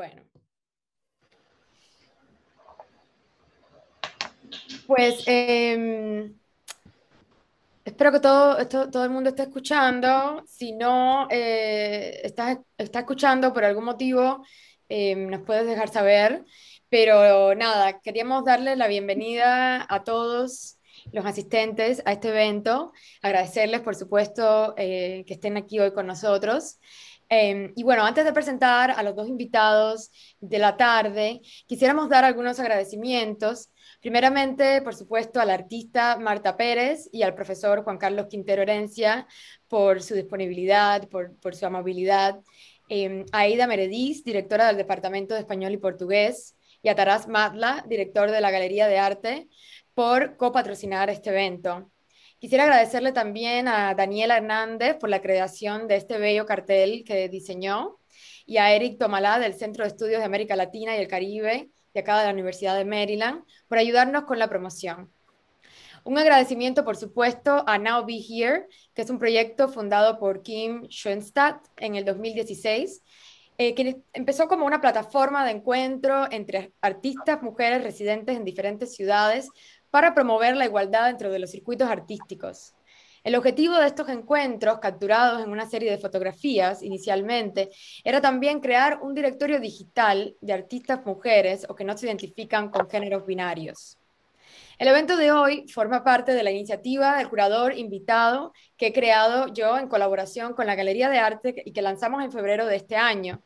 Bueno. Pues em, espero que todo, esto, todo el mundo esté escuchando. Si no eh, estás está escuchando por algún motivo, em, nos puedes dejar saber. Pero nada, queríamos darle la bienvenida a todos los asistentes a este evento, agradecerles por supuesto eh, que estén aquí hoy con nosotros. Em, y bueno, antes de presentar a los dos invitados de la tarde, quisiéramos dar algunos agradecimientos. Primeramente, por supuesto, al artista Marta Pérez y al profesor Juan Carlos Quintero Herencia por su disponibilidad, por, su amabilidad. Eh, Aida Merediz, directora del Departamento de Español y Portugués, y a Tarás Matla, director de la Galería de Arte, por copatrocinar este evento. Quisiera agradecerle también a Daniela Hernández por la creación de este bello cartel que diseñó y a Eric Tomalá del Centro de Estudios de América Latina y el Caribe de acá de la Universidad de Maryland por ayudarnos con la promoción. Un agradecimiento, por supuesto, a Now Be Here, que es un proyecto fundado por Kim Schoenstatt en el 2016, eh, que empezó como una plataforma de encuentro entre artistas, mujeres residentes en diferentes ciudades para promover la igualdad dentro de los circuitos artísticos. El objetivo de estos encuentros, capturados en una serie de fotografías inicialmente, era también crear un directorio digital de artistas mujeres o que no se identifican con géneros binarios. El evento de hoy forma parte de la iniciativa del curador invitado que he creado yo en colaboración con la Galería de Arte y que lanzamos en febrero de este año,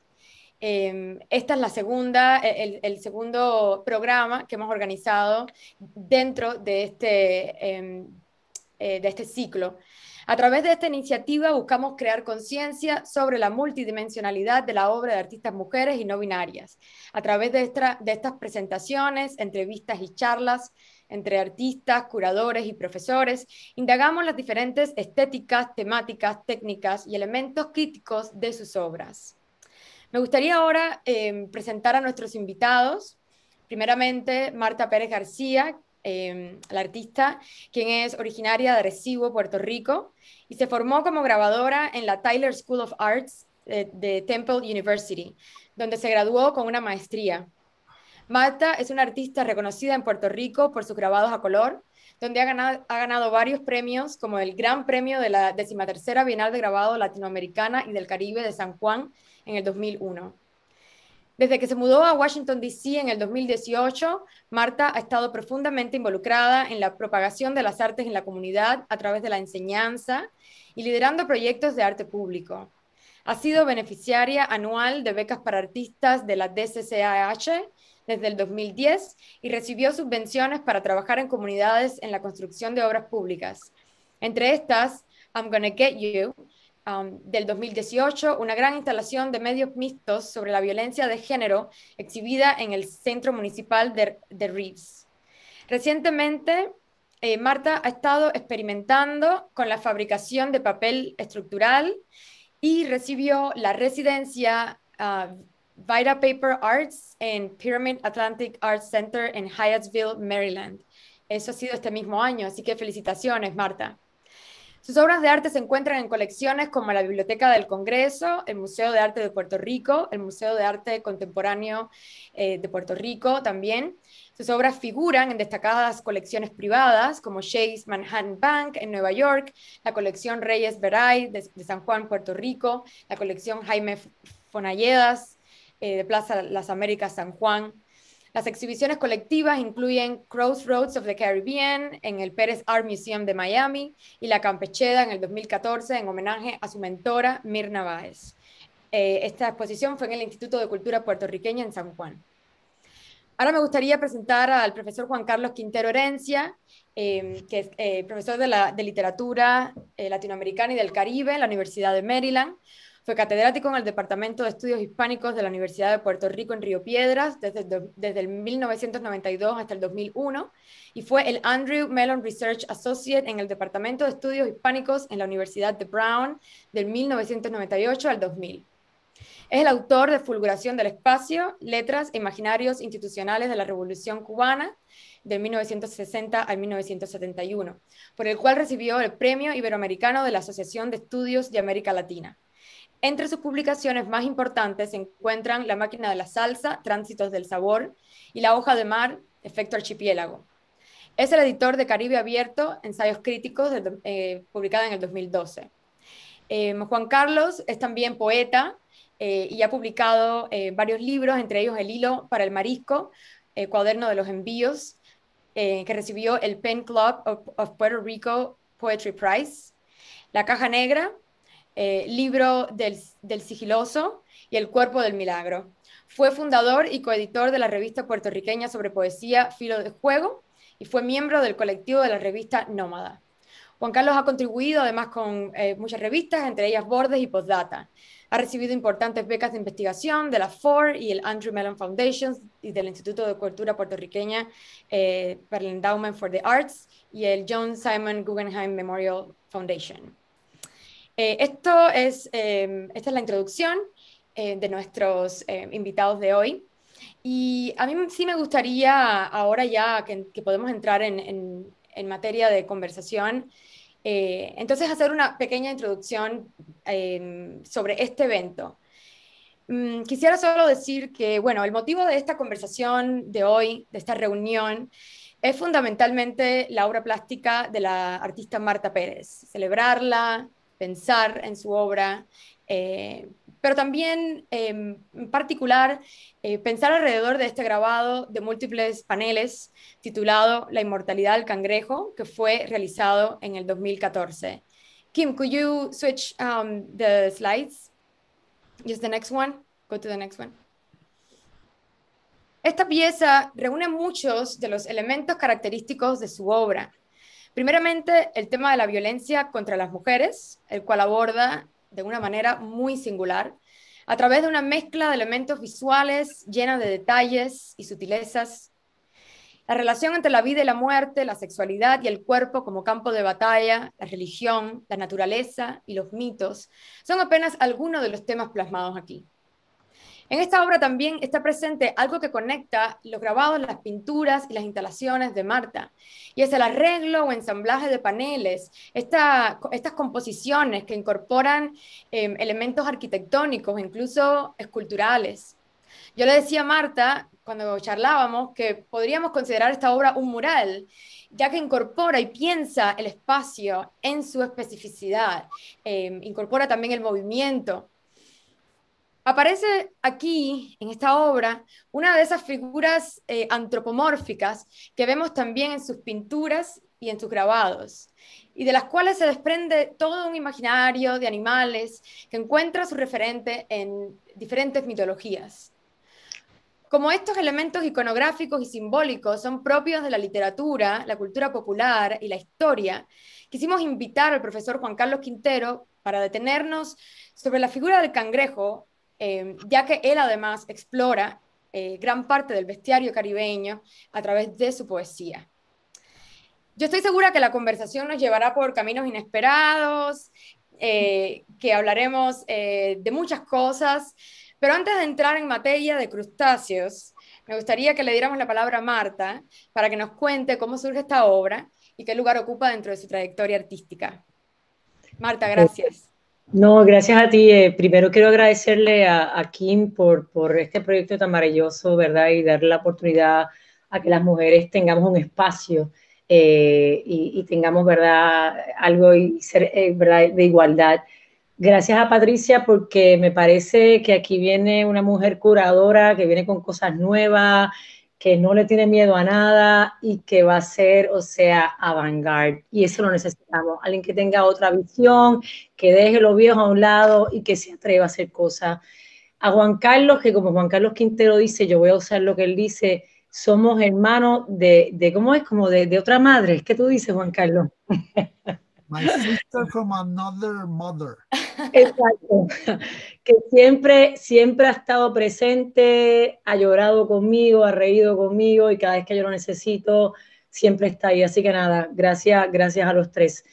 Em, esta es la segunda, e, el, segundo programa que hemos organizado dentro este, em, eh, de este, ciclo. A través de esta iniciativa buscamos crear conciencia sobre la multidimensionalidad de la obra de artistas mujeres y no binarias. A través de, estas presentaciones, entrevistas y charlas entre artistas, curadores y profesores, indagamos las diferentes estéticas, temáticas, técnicas y elementos críticos de sus obras. Me gustaría ahora em, presentar a nuestros invitados. Primeramente, Marta Pérez García, em, la artista, quien es originaria de Arecibo, Puerto Rico, y se formó como grabadora en la Tyler School of Arts eh, de, Temple University, donde se graduó con una maestría. Marta es una artista reconocida en Puerto Rico por sus grabados a color, donde ha ganado, varios premios, como el Gran Premio de la 13 Bienal de Grabado Latinoamericana y del Caribe de San Juan en el 2001. Desde que se mudó a Washington, D.C. en el 2018, Marta ha estado profundamente involucrada en la propagación de las artes en la comunidad a través de la enseñanza y liderando proyectos de arte público. Ha sido beneficiaria anual de becas para artistas de la DCCAH desde el 2010 y recibió subvenciones para trabajar en comunidades en la construcción de obras públicas. Entre estas, I'm Gonna Get You, del 2018, una gran instalación de medios mixtos sobre la violencia de género exhibida en el Centro Municipal de, Reeves. Recientemente, eh, Marta ha estado experimentando con la fabricación de papel estructural y recibió la residencia ah, Vita Paper Arts en Pyramid Atlantic Arts Center en Hyattsville, Maryland. Eso ha sido este mismo año, así que felicitaciones, Marta. Sus obras de arte se encuentran en colecciones como la Biblioteca del Congreso, el Museo de Arte de Puerto Rico, el Museo de Arte Contemporáneo eh, de Puerto Rico también. Sus obras figuran en destacadas colecciones privadas como Chase Manhattan Bank en Nueva York, la colección Reyes Veray de, San Juan, Puerto Rico, la colección Jaime Fonalledas eh, de Plaza Las Américas San Juan, las exhibiciones colectivas incluyen Crossroads of the Caribbean en el Pérez Art Museum de Miami y La Campecheda en el 2014 en homenaje a su mentora Mirna Báez. Eh, esta exposición fue en el Instituto de Cultura Puertorriqueña en San Juan. Ahora me gustaría presentar al profesor Juan Carlos Quintero Herencia, em, que es eh, profesor de Literatura eh, Latinoamericana y del Caribe en la Universidad de Maryland. Fue catedrático en el Departamento de Estudios Hispánicos de la Universidad de Puerto Rico en Río Piedras desde, el 1992 hasta el 2001 y fue el Andrew Mellon Research Associate en el Departamento de Estudios Hispánicos en la Universidad de Brown del 1998 al 2000. Es el autor de Fulguración del Espacio, Letras e Imaginarios Institucionales de la Revolución Cubana de 1960 al 1971, por el cual recibió el Premio Iberoamericano de la Asociación de Estudios de América Latina. Entre sus publicaciones más importantes se encuentran La máquina de la salsa, Tránsitos del sabor y La hoja de mar, Efecto archipiélago. Es el editor de Caribe Abierto, Ensayos Críticos, eh, publicada publicado en el 2012. Eh, Juan Carlos es también poeta eh, y ha publicado varios libros, entre ellos El hilo para el marisco, Cuaderno de los envíos, que recibió el Pen Club of Puerto Rico Poetry Prize, La caja negra, eh, libro del, Sigiloso y El Cuerpo del Milagro. Fue fundador y coeditor de la revista puertorriqueña sobre poesía Filo de Juego y fue miembro del colectivo de la revista Nómada. Juan Carlos ha contribuido además con eh, muchas revistas, entre ellas Bordes y Postdata. Ha recibido importantes becas de investigación de la Ford y el Andrew Mellon Foundation y del Instituto de Cultura Puertorriqueña eh, para el Endowment for the Arts y el John Simon Guggenheim Memorial Foundation. Eh, esto es, em, esta es la introducción eh, de nuestros em, invitados de hoy. Y a mí sí me gustaría, ahora ya que, podemos entrar en, en, materia de conversación, eh, entonces hacer una pequeña introducción em, sobre este evento. Mm, quisiera solo decir que, bueno, el motivo de esta conversación de hoy, de esta reunión, es fundamentalmente la obra plástica de la artista Marta Pérez, celebrarla, pensar en su obra, eh, pero también em, en particular eh, pensar alrededor de este grabado de múltiples paneles titulado La inmortalidad del cangrejo, que fue realizado en el 2014. Kim, could you switch um, the slides? Just the next one. Go to the next one. Esta pieza reúne muchos de los elementos característicos de su obra Primeramente, el tema de la violencia contra las mujeres, el cual aborda de una manera muy singular, a través de una mezcla de elementos visuales llenos de detalles y sutilezas. La relación entre la vida y la muerte, la sexualidad y el cuerpo como campo de batalla, la religión, la naturaleza y los mitos son apenas algunos de los temas plasmados aquí. En esta obra también está presente algo que conecta los grabados, las pinturas y las instalaciones de Marta, y es el arreglo o ensamblaje de paneles, estas composiciones que incorporan em, elementos arquitectónicos, incluso esculturales. Yo le decía a Marta, cuando charlábamos, que podríamos considerar esta obra un mural, ya que incorpora y piensa el espacio en su especificidad, em, incorpora también el movimiento, Aparece aquí, en esta obra, una de esas figuras eh, antropomórficas que vemos también en sus pinturas y en sus grabados, y de las cuales se desprende todo un imaginario de animales que encuentra su referente en diferentes mitologías. Como estos elementos iconográficos y simbólicos son propios de la literatura, la cultura popular y la historia, quisimos invitar al profesor Juan Carlos Quintero para detenernos sobre la figura del cangrejo Em, ya que él además explora eh, gran parte del bestiario caribeño a través de su poesía. Yo estoy segura que la conversación nos llevará por caminos inesperados, eh, que hablaremos eh, de muchas cosas, pero antes de entrar en materia de crustáceos, me gustaría que le diéramos la palabra a Marta para que nos cuente cómo surge esta obra y qué lugar ocupa dentro de su trayectoria artística. Marta, gracias. No, gracias a ti. Eh, primero quiero agradecerle a, Kim por, por, este proyecto tan maravilloso, ¿verdad? Y darle la oportunidad a que las mujeres tengamos un espacio eh, y, tengamos, ¿verdad? Algo y ser, eh, de igualdad. Gracias a Patricia porque me parece que aquí viene una mujer curadora que viene con cosas nuevas que no le tiene miedo a nada y que va a ser, o sea, avant-garde. Y eso lo necesitamos. Alguien que tenga otra visión, que deje los viejos a un lado y que se atreva a hacer cosas. A Juan Carlos, que como Juan Carlos Quintero dice, yo voy a usar lo que él dice, somos hermanos de, de ¿cómo es? Como de, de otra madre. ¿Qué tú dices, Juan Carlos? My sister from another mother. Exacto. Que siempre, siempre ha estado presente, ha llorado conmigo, ha reído conmigo y cada vez que yo lo necesito, siempre está ahí. Así que nada, gracias, gracias a los tres.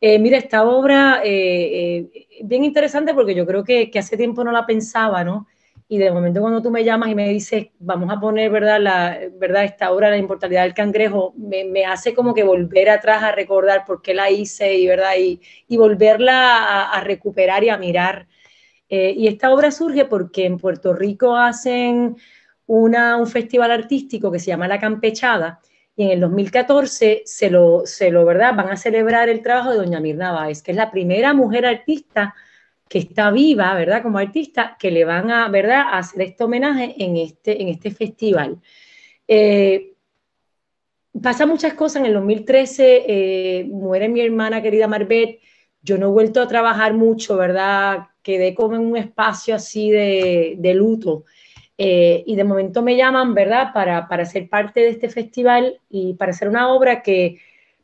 Eh, mira, esta obra eh, eh, bien interesante porque yo creo que hace tiempo no la pensaba, ¿no? y de momento cuando tú me llamas y me dices, vamos a poner, ¿verdad?, la, ¿verdad? esta obra, La inmortalidad del cangrejo, me, me, hace como que volver atrás a recordar por qué la hice y, ¿verdad? y, y volverla a, recuperar y a mirar. Eh, y esta obra surge porque en Puerto Rico hacen una, un festival artístico que se llama La Campechada, y en el 2014 se lo, se lo, ¿verdad? Van a celebrar el trabajo de doña Mirna Báez, que es la primera mujer artista que está viva, ¿verdad? Como artista, que le van a, ¿verdad?, a hacer este homenaje en este, en este festival. Eh, pasa muchas cosas. En el 2013 eh, muere mi hermana querida Marbet. Yo no he vuelto a trabajar mucho, ¿verdad? Quedé como en un espacio así de, luto. Eh, y de momento me llaman, ¿verdad? Para, para, ser parte de este festival y para hacer una obra que,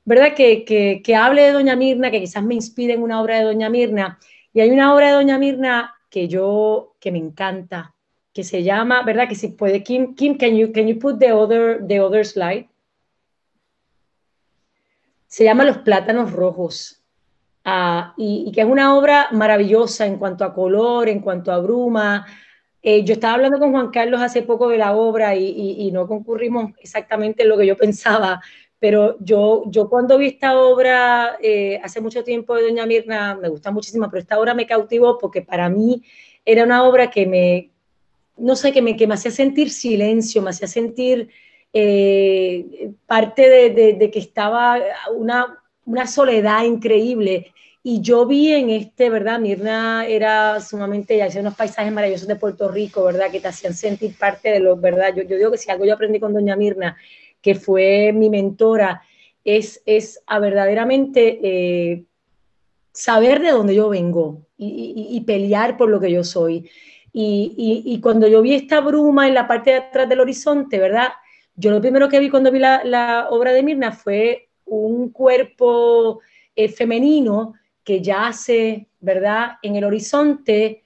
¿verdad? Que, que hable de Doña Mirna, que quizás me inspire en una obra de Doña Mirna. Y hay una obra de Doña Mirna que yo, que me encanta, que se llama, ¿verdad? Que si puede, Kim, Kim, can you, can you put the other, the other slide? Se llama Los plátanos rojos. Ah, y, que es una obra maravillosa en cuanto a color, en cuanto a bruma. Eh, yo estaba hablando con Juan Carlos hace poco de la obra y, y no concurrimos exactamente en lo que yo pensaba, pero yo, yo cuando vi esta obra eh, hace mucho tiempo de Doña Mirna, me gusta muchísimo, pero esta obra me cautivó porque para mí era una obra que me, no sé, que me, que me hacía sentir silencio, me hacía sentir eh, parte de, que estaba una, soledad increíble. Y yo vi en este, ¿verdad? Mirna era sumamente, hacía unos paisajes maravillosos de Puerto Rico, ¿verdad? Que te hacían sentir parte de los, ¿verdad? Yo, yo digo que si algo yo aprendí con Doña Mirna que fue mi mentora, es, es a verdaderamente eh, saber de dónde yo vengo y, pelear por lo que yo soy. Y, cuando yo vi esta bruma en la parte de atrás del horizonte, ¿verdad? Yo lo primero que vi cuando vi la, obra de Mirna fue un cuerpo eh, femenino que yace, ¿verdad?, en el horizonte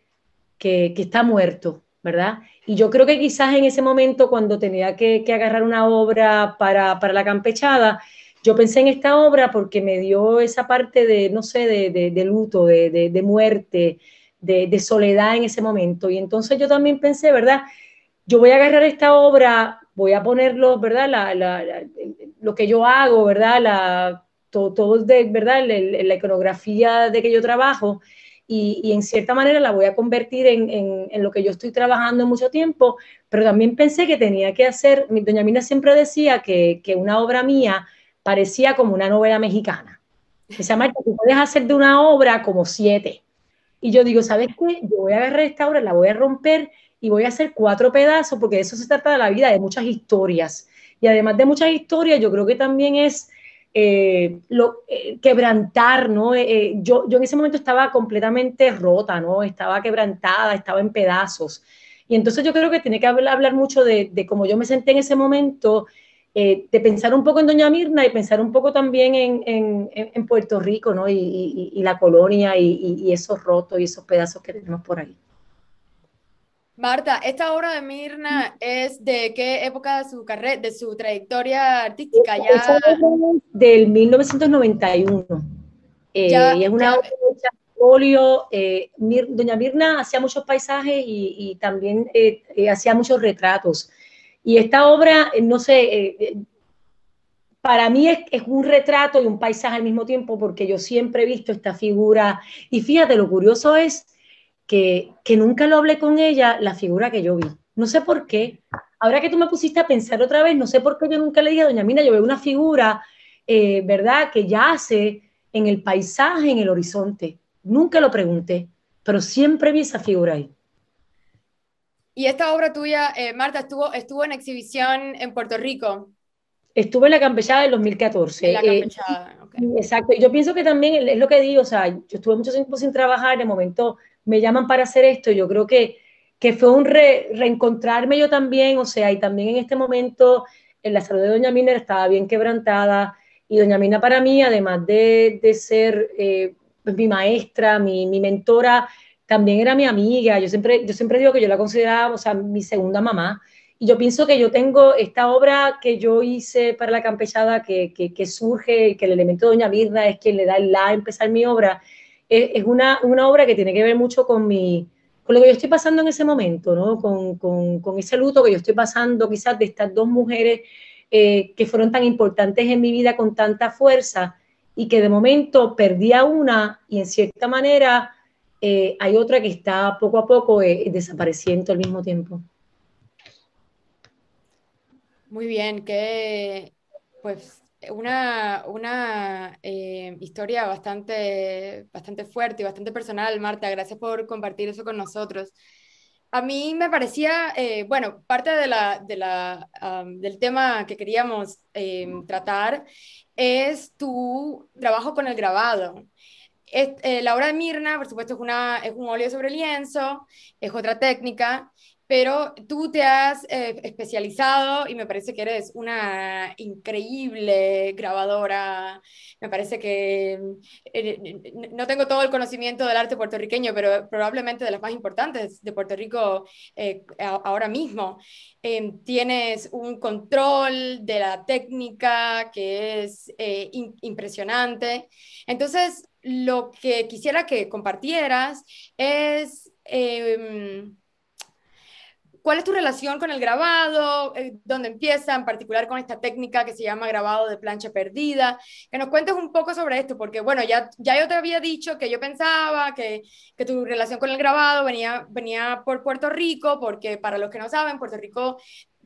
que, que está muerto, ¿verdad? Y yo creo que quizás en ese momento, cuando tenía que, agarrar una obra para, para, la campechada, yo pensé en esta obra porque me dio esa parte de, no sé, de, de, luto, de, de muerte, de, soledad en ese momento. Y entonces yo también pensé, ¿verdad? Yo voy a agarrar esta obra, voy a ponerlo, ¿verdad? La, lo que yo hago, ¿verdad? La, todo, de, ¿verdad? la iconografía de que yo trabajo y, en cierta manera la voy a convertir en, lo que yo estoy trabajando en mucho tiempo, pero también pensé que tenía que hacer, doña Mina siempre decía que, una obra mía parecía como una novela mexicana. se llama, tú puedes hacer de una obra como siete. Y yo digo, ¿sabes qué? Yo voy a agarrar esta obra, la voy a romper y voy a hacer cuatro pedazos, porque de eso se trata de la vida, de muchas historias. Y además de muchas historias, yo creo que también es eh, lo, eh, quebrantar, ¿no? Eh, yo, en ese momento estaba completamente rota, ¿no? Estaba quebrantada, estaba en pedazos. Y entonces yo creo que tiene que hablar, mucho de, cómo yo me senté en ese momento, de pensar un poco en Doña Mirna y pensar un poco también en, Puerto Rico, ¿no? Y, la colonia y, y esos rotos y esos pedazos que tenemos por ahí. Marta, esta obra de Mirna es de qué época de su carrera, de su trayectoria artística ya. es del 1991. Eh, es una obra de óleo. Eh, doña Mirna hacía muchos paisajes y, también eh, eh, hacía muchos retratos. Y esta obra, no sé, para mí es, es, un retrato y un paisaje al mismo tiempo porque yo siempre he visto esta figura. Y fíjate, lo curioso es que, nunca lo hablé con ella, la figura que yo vi. No sé por qué. Ahora que tú me pusiste a pensar otra vez, no sé por qué yo nunca le dije a Doña Mina, yo veo una figura, eh, ¿verdad?, que yace en el paisaje, en el horizonte. Nunca lo pregunté, pero siempre vi esa figura ahí. Y esta obra tuya, eh, Marta, estuvo, estuvo en exhibición en Puerto Rico. Estuve en la Campechada del 2014. En la eh, Campechada, Exacto. yo pienso que también es lo que digo, o sea, yo estuve mucho tiempo sin trabajar, en el momento me llaman para hacer esto, yo creo que, que fue un reencontrarme yo también, o sea, y también en este momento en la salud de Doña Mina estaba bien quebrantada y Doña Mina para mí, además de, ser eh, mi maestra, mi, mentora, también era mi amiga, yo siempre, yo siempre digo que yo la consideraba, o sea, mi segunda mamá, y yo pienso que yo tengo esta obra que yo hice para la campechada que, que, que surge, que el elemento de Doña Mirna es quien le da el la a empezar mi obra, es una, obra que tiene que ver mucho con mi con lo que yo estoy pasando en ese momento, con, con, con ese luto que yo estoy pasando quizás de estas dos mujeres eh, que fueron tan importantes en mi vida con tanta fuerza y que de momento perdí a una y en cierta manera eh, hay otra que está poco a poco eh, desapareciendo al mismo tiempo. Muy bien, que pues una, una eh, historia bastante, bastante fuerte y bastante personal, Marta. Gracias por compartir eso con nosotros. A mí me parecía, eh, bueno, parte de la, de la, del tema que queríamos em, tratar es tu trabajo con el grabado. Eh, la obra de Mirna, por supuesto, es, una, es un óleo sobre lienzo, es otra técnica, pero tú te has eh, especializado y me parece que eres una increíble grabadora. Me parece que eh, no tengo todo el conocimiento del arte puertorriqueño, pero probablemente de las más importantes de Puerto Rico eh, ahora mismo. tienes un control de la técnica que es impresionante. Entonces, lo que quisiera que compartieras es... Em, ¿Cuál es tu relación con el grabado? Eh, ¿Dónde empieza? En particular con esta técnica que se llama grabado de plancha perdida. Que nos cuentes un poco sobre esto, porque bueno, ya, ya yo te había dicho que yo pensaba que, que tu relación con el grabado venía, venía por Puerto Rico, porque para los que no saben, Puerto Rico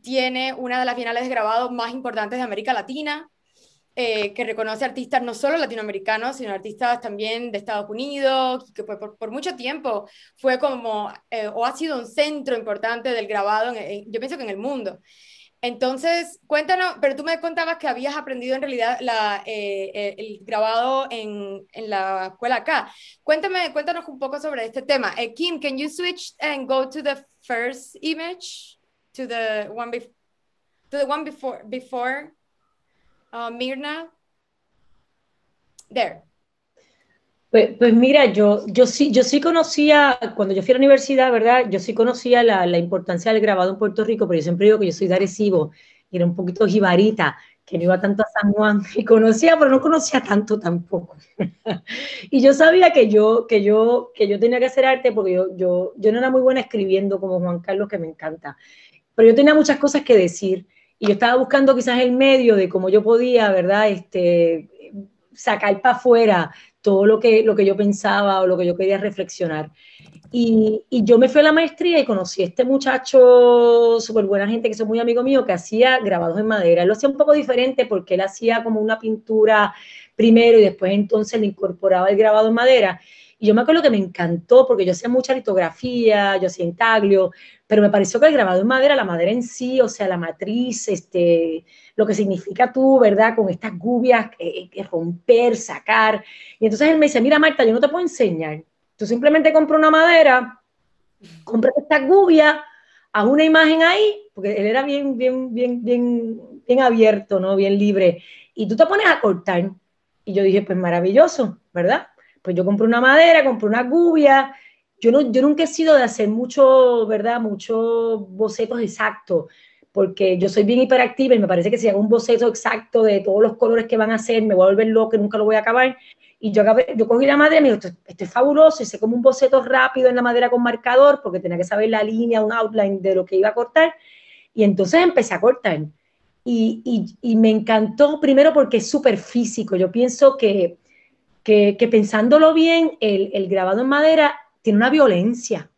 tiene una de las finales de grabado más importantes de América Latina. Eh, que reconoce artistas no solo latinoamericanos, sino artistas también de Estados Unidos, que pues por, mucho tiempo fue como, eh, o ha sido un centro importante del grabado, en, yo pienso que en el mundo. Entonces, cuéntanos, pero tú me contabas que habías aprendido en realidad la, eh, el grabado en, en, la escuela acá. Cuéntame, cuéntanos un poco sobre este tema. Kim, can you switch and go to the first image, to the one, one before, before? Ah, Mirna. There. Pues, pues, mira, yo, yo, sí, yo sí conocía, cuando yo fui a la universidad, ¿verdad? Yo sí conocía la, importancia del grabado en Puerto Rico, pero yo siempre digo que yo soy de Arecibo y era un poquito jibarita, que no iba tanto a San Juan y conocía, pero no conocía tanto tampoco. y yo sabía que yo, que, yo, que yo tenía que hacer arte porque yo, yo, yo no era muy buena escribiendo como Juan Carlos, que me encanta, pero yo tenía muchas cosas que decir. Y yo estaba buscando quizás el medio de cómo yo podía, ¿verdad? Este, sacar para afuera todo lo que, lo que yo pensaba o lo que yo quería reflexionar. Y, y, yo me fui a la maestría y conocí a este muchacho, súper buena gente, que es muy amigo mío, que hacía grabados en madera. Él lo hacía un poco diferente porque él hacía como una pintura primero y después entonces le incorporaba el grabado en madera. Y yo me acuerdo que me encantó porque yo hacía mucha litografía, yo hacía intaglio, pero me pareció que el grabado en madera, la madera en sí, o sea, la matriz, este, lo que significa tú, ¿verdad? Con estas gubias, que romper, sacar. Y entonces él me dice, mira Marta, yo no te puedo enseñar. Tú simplemente compras una madera, compras esta gubia, haz una imagen ahí, porque él era bien, bien, bien, bien, bien abierto, ¿no? Bien libre. Y tú te pones a cortar. Y yo dije, pues maravilloso, ¿verdad? Pues yo compré una madera, compré una gubia. Yo, no, yo nunca he sido de hacer mucho, ¿verdad? Muchos bocetos exactos, porque yo soy bien hiperactiva y me parece que si hago un boceto exacto de todos los colores que van a hacer, me voy a volver loca y nunca lo voy a acabar. Y yo, yo cogí la madera y me dijo, esto, es fabuloso, hice como un boceto rápido en la madera con marcador, porque tenía que saber la línea, un outline de lo que iba a cortar. Y entonces empecé a cortar. Y, y me encantó primero porque es súper físico. Yo pienso que que, pensándolo bien, el, grabado en madera tiene una violencia.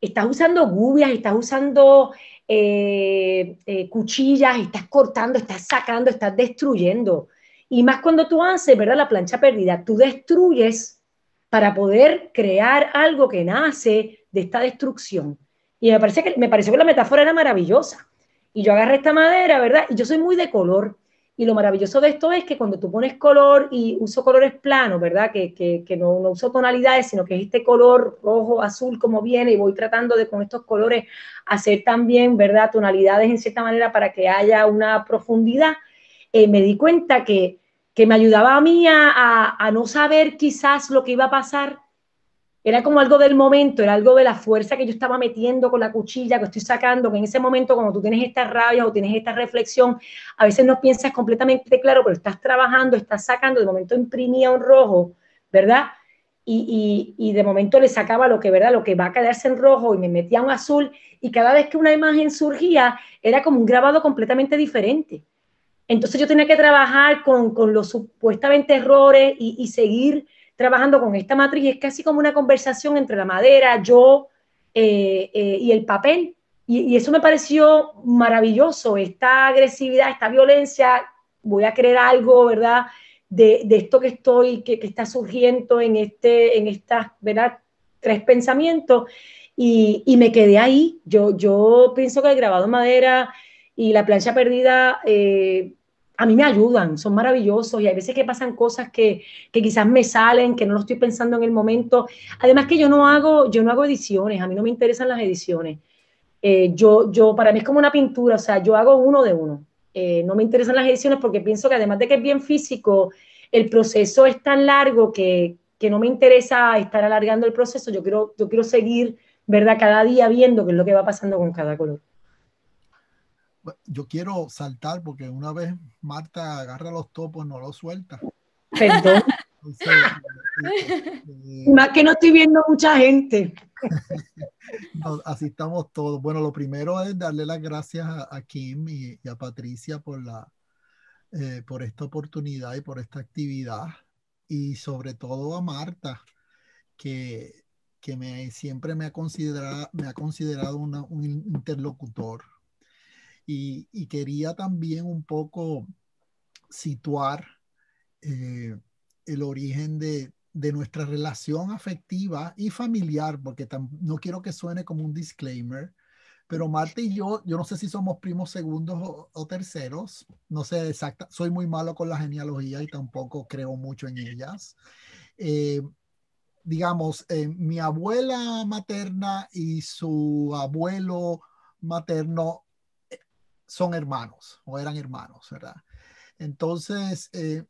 Estás usando gubias, estás usando eh, eh, cuchillas, estás cortando, estás sacando, estás destruyendo. Y más cuando tú haces, ¿verdad? La plancha perdida, tú destruyes para poder crear algo que nace de esta destrucción. Y me, parece que, me pareció que la metáfora era maravillosa. Y yo agarré esta madera, ¿verdad? Y yo soy muy de color. Y lo maravilloso de esto es que cuando tú pones color y uso colores planos, ¿verdad? Que, no, no, uso tonalidades, sino que es este color rojo, azul, como viene, y voy tratando de con estos colores hacer también, ¿verdad? Tonalidades en cierta manera para que haya una profundidad. Eh, me di cuenta que, me ayudaba a mí a no saber quizás lo que iba a pasar era como algo del momento, era algo de la fuerza que yo estaba metiendo con la cuchilla que estoy sacando, que en ese momento cuando tú tienes esta rabia o tienes esta reflexión, a veces no piensas completamente claro, pero estás trabajando, estás sacando, de momento imprimía un rojo, ¿verdad? Y, de momento le sacaba lo que, ¿verdad? Lo que va a quedarse en rojo y me metía un azul y cada vez que una imagen surgía era como un grabado completamente diferente. Entonces yo tenía que trabajar con, los supuestamente errores y seguir trabajando con esta matriz es casi como una conversación entre la madera, yo eh, eh, y el papel. Y, eso me pareció maravilloso, esta agresividad, esta violencia, voy a creer algo, ¿verdad? De, esto que estoy, que, está surgiendo en, este, en estas, ¿verdad? Tres pensamientos. Y, me quedé ahí. Yo, yo pienso que el grabado madera y la plancha perdida eh, a mí me ayudan, son maravillosos y hay veces que pasan cosas que, que, quizás me salen, que no lo estoy pensando en el momento. Además que yo no hago, yo no hago ediciones, a mí no me interesan las ediciones. Eh, yo, yo, para mí es como una pintura, o sea, yo hago uno de uno. Eh, no me interesan las ediciones porque pienso que además de que es bien físico, el proceso es tan largo que, que no me interesa estar alargando el proceso. Yo quiero, yo quiero seguir, ¿verdad? Cada día viendo qué es lo que va pasando con cada color yo quiero saltar porque una vez Marta agarra los topos, no los suelta. Perdón. Eh, eh, eh, más que no estoy viendo mucha gente. así estamos todos. Bueno, lo primero es darle las gracias a, Kim y, a Patricia por, la, por esta oportunidad y por esta actividad. Y sobre todo a Marta, que, que me, siempre me ha considerado, me ha considerado un interlocutor y, quería también un poco situar eh, el origen de, de, nuestra relación afectiva y familiar, porque no quiero que suene como un disclaimer, pero Marta y yo, yo no sé si somos primos segundos o, terceros, no sé exacta, soy muy malo con la genealogía y tampoco creo mucho en ellas. Eh, digamos, eh, mi abuela materna y su abuelo materno son hermanos o eran hermanos, ¿verdad? Entonces, eh,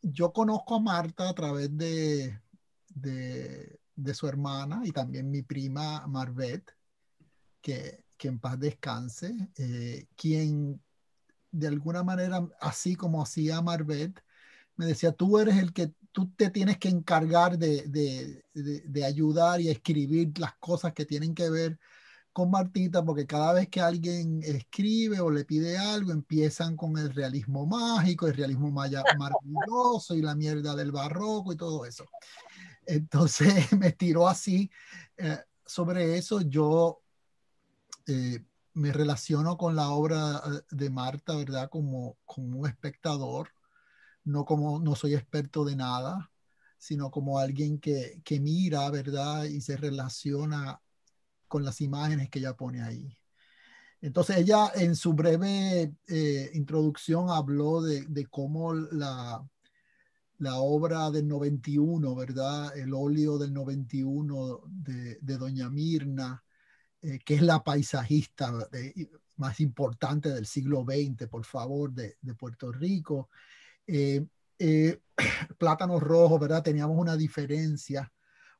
yo conozco a Marta a través de, de, su hermana y también mi prima Marvet, que, que en paz descanse, eh, quien de alguna manera, así como hacía Marvet, me decía, tú eres el que tú te tienes que encargar de, de, de, de, ayudar y escribir las cosas que tienen que ver con Martita porque cada vez que alguien escribe o le pide algo, empiezan con el realismo mágico, el realismo maravilloso y la mierda del barroco y todo eso. Entonces me tiró así. Eh, sobre eso yo eh, me relaciono con la obra eh, de Marta, ¿verdad? Como, como un espectador, no como no soy experto de nada, sino como alguien que, que mira, ¿verdad? Y se relaciona con las imágenes que ella pone ahí. Entonces ella en su breve eh, introducción habló de, cómo la, obra del 91, ¿verdad? El óleo del 91 de, de Doña Mirna, eh, que es la paisajista eh, más importante del siglo XX, por favor, de, Puerto Rico. Plátanos Rojos, ¿verdad? Teníamos una diferencia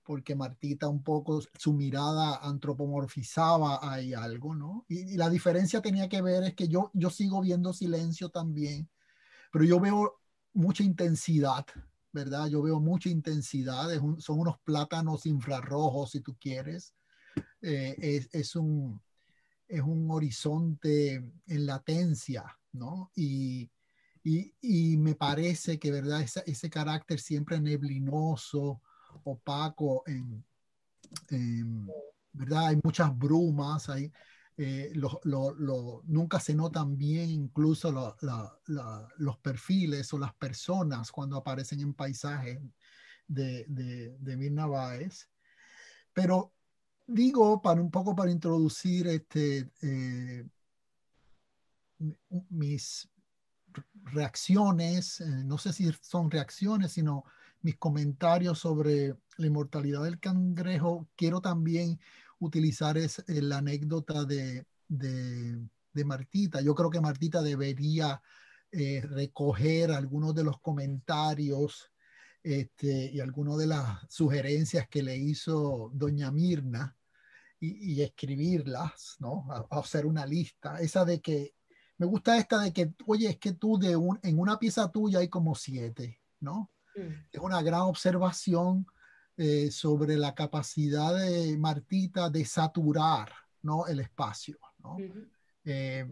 porque Martita un poco su mirada antropomorfizaba ahí algo, ¿no? Y, la diferencia tenía que ver es que yo, yo sigo viendo silencio también, pero yo veo mucha intensidad, ¿verdad? Yo veo mucha intensidad, son unos plátanos infrarrojos, si tú quieres. Eh, es, un, es un horizonte en latencia, ¿no? Y, y, me parece que, ¿verdad? ese carácter siempre neblinoso, opaco en, ¿verdad? Hay muchas brumas, hay, eh, nunca se notan bien incluso los perfiles o las personas cuando aparecen en paisajes de, de, de Mirna Báez. Pero digo, para un poco para introducir este, eh, mis reacciones, eh, no sé si son reacciones, sino mis comentarios sobre la inmortalidad del cangrejo, quiero también utilizar eh, la anécdota de, Martita. Yo creo que Martita debería eh, recoger algunos de los comentarios este, y algunas de las sugerencias que le hizo doña Mirna y, escribirlas, ¿no? hacer una lista. Esa de que, me gusta esta de que, oye, es que tú de en una pieza tuya hay como siete, ¿no? Mm. Es una gran observación eh, sobre la capacidad de Martita de saturar ¿no? el espacio. ¿no? Eh,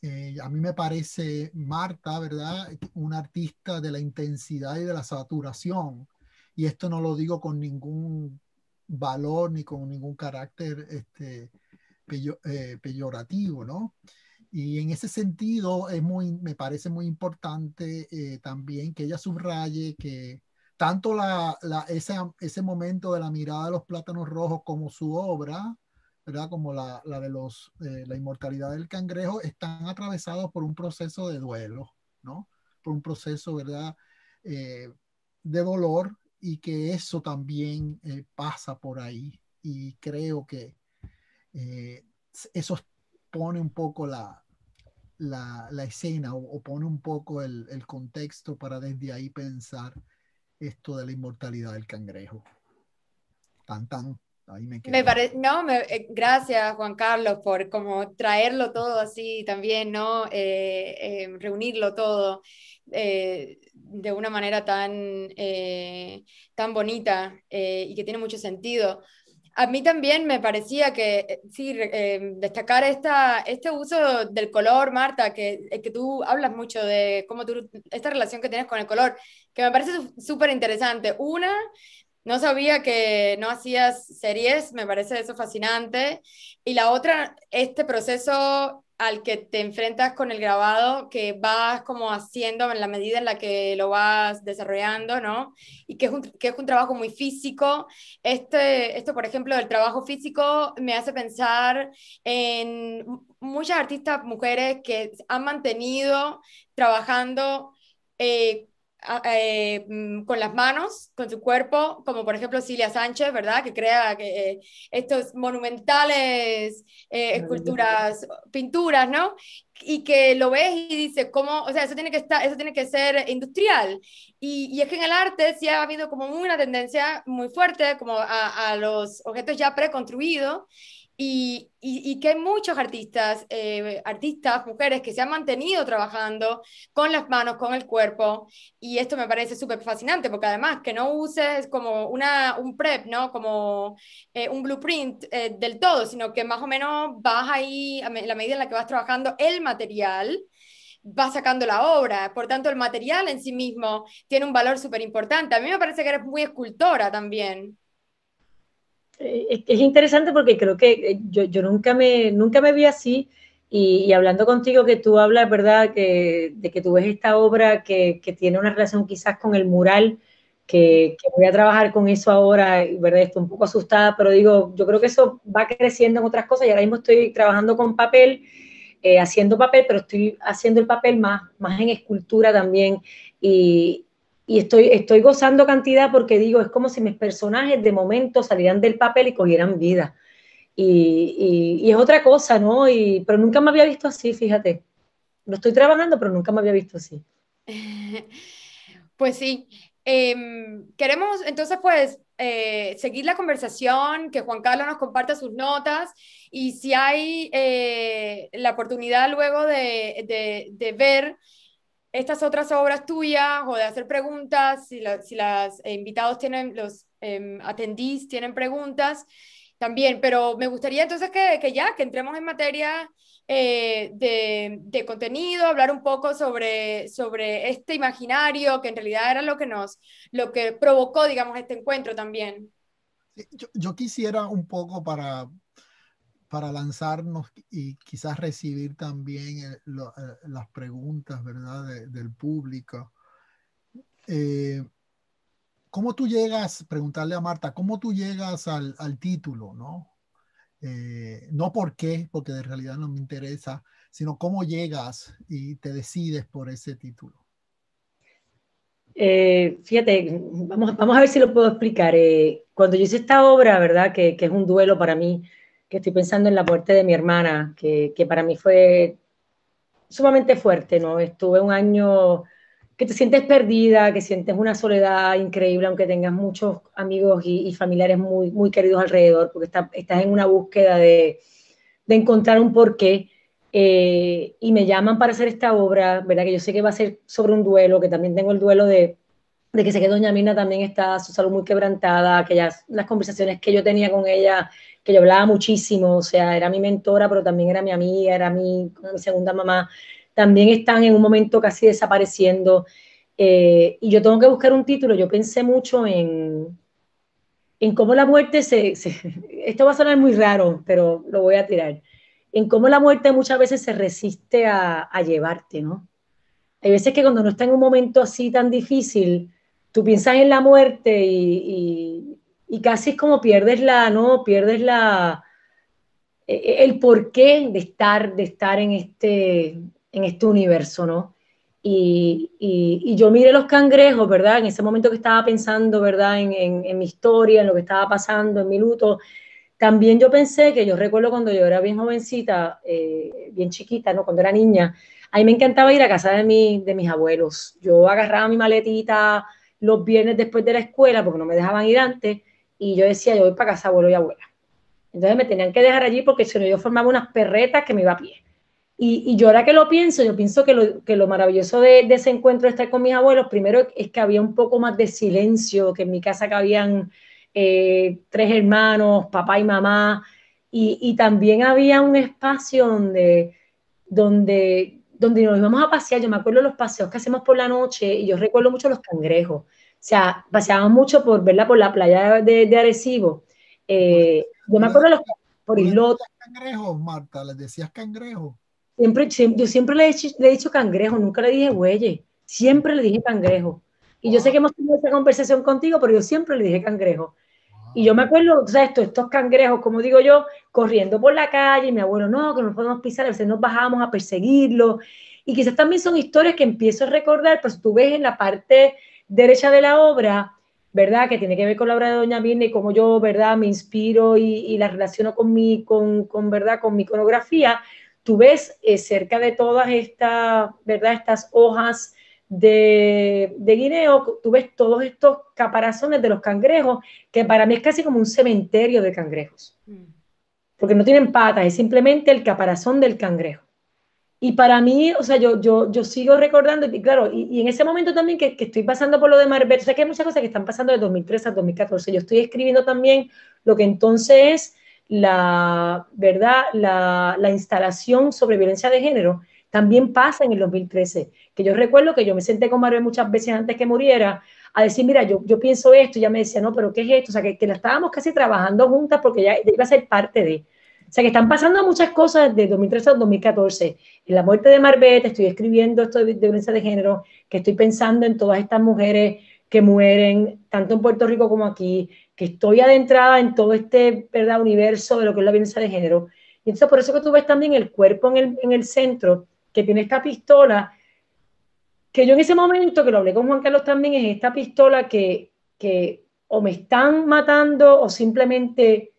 eh, a mí me parece Marta, ¿verdad? Un artista de la intensidad y de la saturación. Y esto no lo digo con ningún valor ni con ningún carácter este, peyorativo, ¿no? Y en ese sentido, es muy, me parece muy importante eh, también que ella subraye que tanto la, ese, ese, momento de la mirada de los plátanos rojos como su obra, ¿verdad? como la, la de los, eh, la inmortalidad del cangrejo, están atravesados por un proceso de duelo, ¿no? por un proceso ¿verdad? Eh, de dolor y que eso también pasa por ahí. Y creo que esos pone un poco la, la, escena o, pone un poco el, el, contexto para desde ahí pensar esto de la inmortalidad del cangrejo. Tan, tan. Ahí me, me no, eh, gracias Juan Carlos por como traerlo todo así también, ¿no? Eh, em, reunirlo todo eh, de una manera tan, tan bonita y que tiene mucho sentido a mí también me parecía que, eh, sí, em, destacar esta, este uso del color, Marta, que, eh, que tú hablas mucho de cómo tú, esta relación que tienes con el color, que me parece súper interesante. Una, no sabía que no hacías series, me parece eso fascinante. Y la otra, este proceso al que te enfrentas con el grabado que vas como haciendo en la medida en la que lo vas desarrollando, ¿no? Y que es un, trabajo muy físico. Este, esto, por ejemplo, del trabajo físico me hace pensar en muchas artistas mujeres que han mantenido trabajando eh, Ah, eh, mm, con las manos, con su cuerpo, como por ejemplo Cilia Sánchez, ¿verdad? Que crea que, eh, estos monumentales eh, esculturas, pinturas, ¿no? Y que lo ves y dices, ¿cómo? O sea, eso tiene que, estar, eso tiene que ser industrial. Y, y es que en el arte sí ha habido como una tendencia muy fuerte como a, a los objetos ya preconstruidos y, que hay muchos artistas, eh, artistas, mujeres que se han mantenido trabajando con las manos, con el cuerpo, y esto me parece súper fascinante, porque además que no uses como una, un prep, Como eh, un blueprint eh, del todo, sino que más o menos vas ahí, a la medida en la que vas trabajando el material, vas sacando la obra. Por tanto, el material en sí mismo tiene un valor súper importante. A mí me parece que eres muy escultora también es, interesante porque creo que eh, yo, nunca, me, nunca me vi así y, hablando contigo que tú hablas, ¿verdad?, que, de que tú ves esta obra que, tiene una relación quizás con el mural, que, voy a trabajar con eso ahora, ¿verdad? Estoy un poco asustada, pero digo, yo creo que eso va creciendo en otras cosas y ahora mismo estoy trabajando con papel. Eh, haciendo papel, pero estoy haciendo el papel más, más en escultura también y, y estoy, estoy gozando cantidad porque digo, es como si mis personajes de momento salieran del papel y cogieran vida. Y, es otra cosa, ¿no? Y, pero nunca me había visto así, fíjate. Lo estoy trabajando, pero nunca me había visto así. Pues sí. Em, queremos entonces pues eh, seguir la conversación, que Juan Carlos nos comparta sus notas y si hay eh, la oportunidad luego de, de, de ver estas otras obras tuyas o de hacer preguntas, si, si las eh, invitados tienen, los em, atendís tienen preguntas también, pero me gustaría entonces que, que ya, que entremos en materia eh, de, de, contenido, hablar un poco sobre, sobre este imaginario que en realidad era lo que nos, lo que provocó, digamos, este encuentro también. yo quisiera un poco para, para lanzarnos y quizás recibir también eh, eh, las preguntas, ¿verdad?, del público. Eh, ¿Cómo tú llegas, preguntarle a Marta, cómo tú llegas al, título, ¿no? no por qué, porque de realidad no me interesa, sino cómo llegas y te decides por ese título. fíjate, vamos, vamos, a ver si lo puedo explicar. cuando yo hice esta obra, ¿verdad? Que, que es un duelo para mí, que estoy pensando en la muerte de mi hermana, que, que para mí fue sumamente fuerte, ¿no? Estuve un año que te sientes perdida, que sientes una soledad increíble, aunque tengas muchos amigos y, familiares muy, muy queridos alrededor, porque estás en una búsqueda de, de encontrar un porqué. Eh, y me llaman para hacer esta obra, ¿verdad? Que yo sé que va a ser sobre un duelo, que también tengo el duelo de, de que sé que Doña Mina también está, su salud muy quebrantada, que ya las conversaciones que yo tenía con ella que yo hablaba muchísimo, o sea, era mi mentora, pero también era mi amiga, era mi, segunda mamá, también están en un momento casi desapareciendo. Eh, y yo tengo que buscar un título, yo pensé mucho en, en cómo la muerte se, Esto va a sonar muy raro, pero lo voy a tirar. En cómo la muerte muchas veces se resiste a, llevarte, ¿no? Hay veces que cuando no está en un momento así tan difícil, tú piensas en la muerte y, y casi es como pierdes la, ¿no? Pierdes la, e, e, el porqué de estar, de estar en, este, en este universo, ¿no? Y, y, yo miré los cangrejos, ¿verdad? En ese momento que estaba pensando, ¿verdad? En, en, mi historia, en lo que estaba pasando, en mi luto. También yo pensé que yo recuerdo cuando yo era bien jovencita, eh, bien chiquita, ¿no? Cuando era niña, a mí me encantaba ir a casa de, mi, de mis abuelos. Yo agarraba mi maletita los viernes después de la escuela, porque no me dejaban ir antes, y yo decía, yo voy para casa, abuelo y abuela. Entonces me tenían que dejar allí porque si no yo formaba unas perretas que me iba a pie. Y, y yo ahora que lo pienso, yo pienso que lo, que lo maravilloso de, de, ese encuentro de estar con mis abuelos, primero es que había un poco más de silencio, que en mi casa cabían eh, tres hermanos, papá y mamá, y, y, también había un espacio donde, donde, donde nos íbamos a pasear. Yo me acuerdo los paseos que hacemos por la noche, y yo recuerdo mucho los cangrejos o sea, paseábamos mucho por verla por la playa de, de Arecibo. Eh, yo me acuerdo los, por Islota. Cangrejos, Marta, les decías cangrejos. Siempre, yo siempre le he, dicho, cangrejo, nunca le dije güey, siempre le dije cangrejo. Y yo sé que hemos tenido esta conversación contigo, pero yo siempre le dije cangrejo. Y yo me acuerdo, o sea, esto, estos cangrejos, como digo yo, corriendo por la calle, y mi abuelo, no, que no podemos pisar, a veces nos bajábamos a perseguirlos. Y quizás también son historias que empiezo a recordar, pues tú ves en la parte derecha de la obra, ¿verdad? Que tiene que ver con la obra de Doña Mirna y como yo, ¿verdad? Me inspiro y, la relaciono con mi, con, ¿verdad? Con mi iconografía. Tú ves eh, cerca de todas estas, ¿verdad? Estas hojas de, guineo, tú ves todos estos caparazones de los cangrejos, que para mí es casi como un cementerio de cangrejos. Mm. Porque no tienen patas, es simplemente el caparazón del cangrejo. Y para mí, o sea, yo, yo, yo sigo recordando, y claro, y, en ese momento también que, estoy pasando por lo de Marbella, o sea, que hay muchas cosas que están pasando de 2013 a 2014. Yo estoy escribiendo también lo que entonces es la, ¿verdad? La, instalación sobre violencia de género también pasa en el 2013. Que yo recuerdo que yo me senté con Marbella muchas veces antes que muriera a decir, mira, yo, yo pienso esto, y ella me decía, no, pero ¿qué es esto? O sea, que, que la estábamos casi trabajando juntas porque ya iba a ser parte de sea que están pasando muchas cosas de 2013 a 2014. En la muerte de Marbet, estoy escribiendo esto de, violencia de género, que estoy pensando en todas estas mujeres que mueren, tanto en Puerto Rico como aquí, que estoy adentrada en todo este ¿verdad? universo de lo que es la violencia de género. Y entonces por eso que tú ves también el cuerpo en el, centro, que tiene esta pistola, que yo en ese momento, que lo hablé con Juan Carlos también, es esta pistola que, que o me están matando o simplemente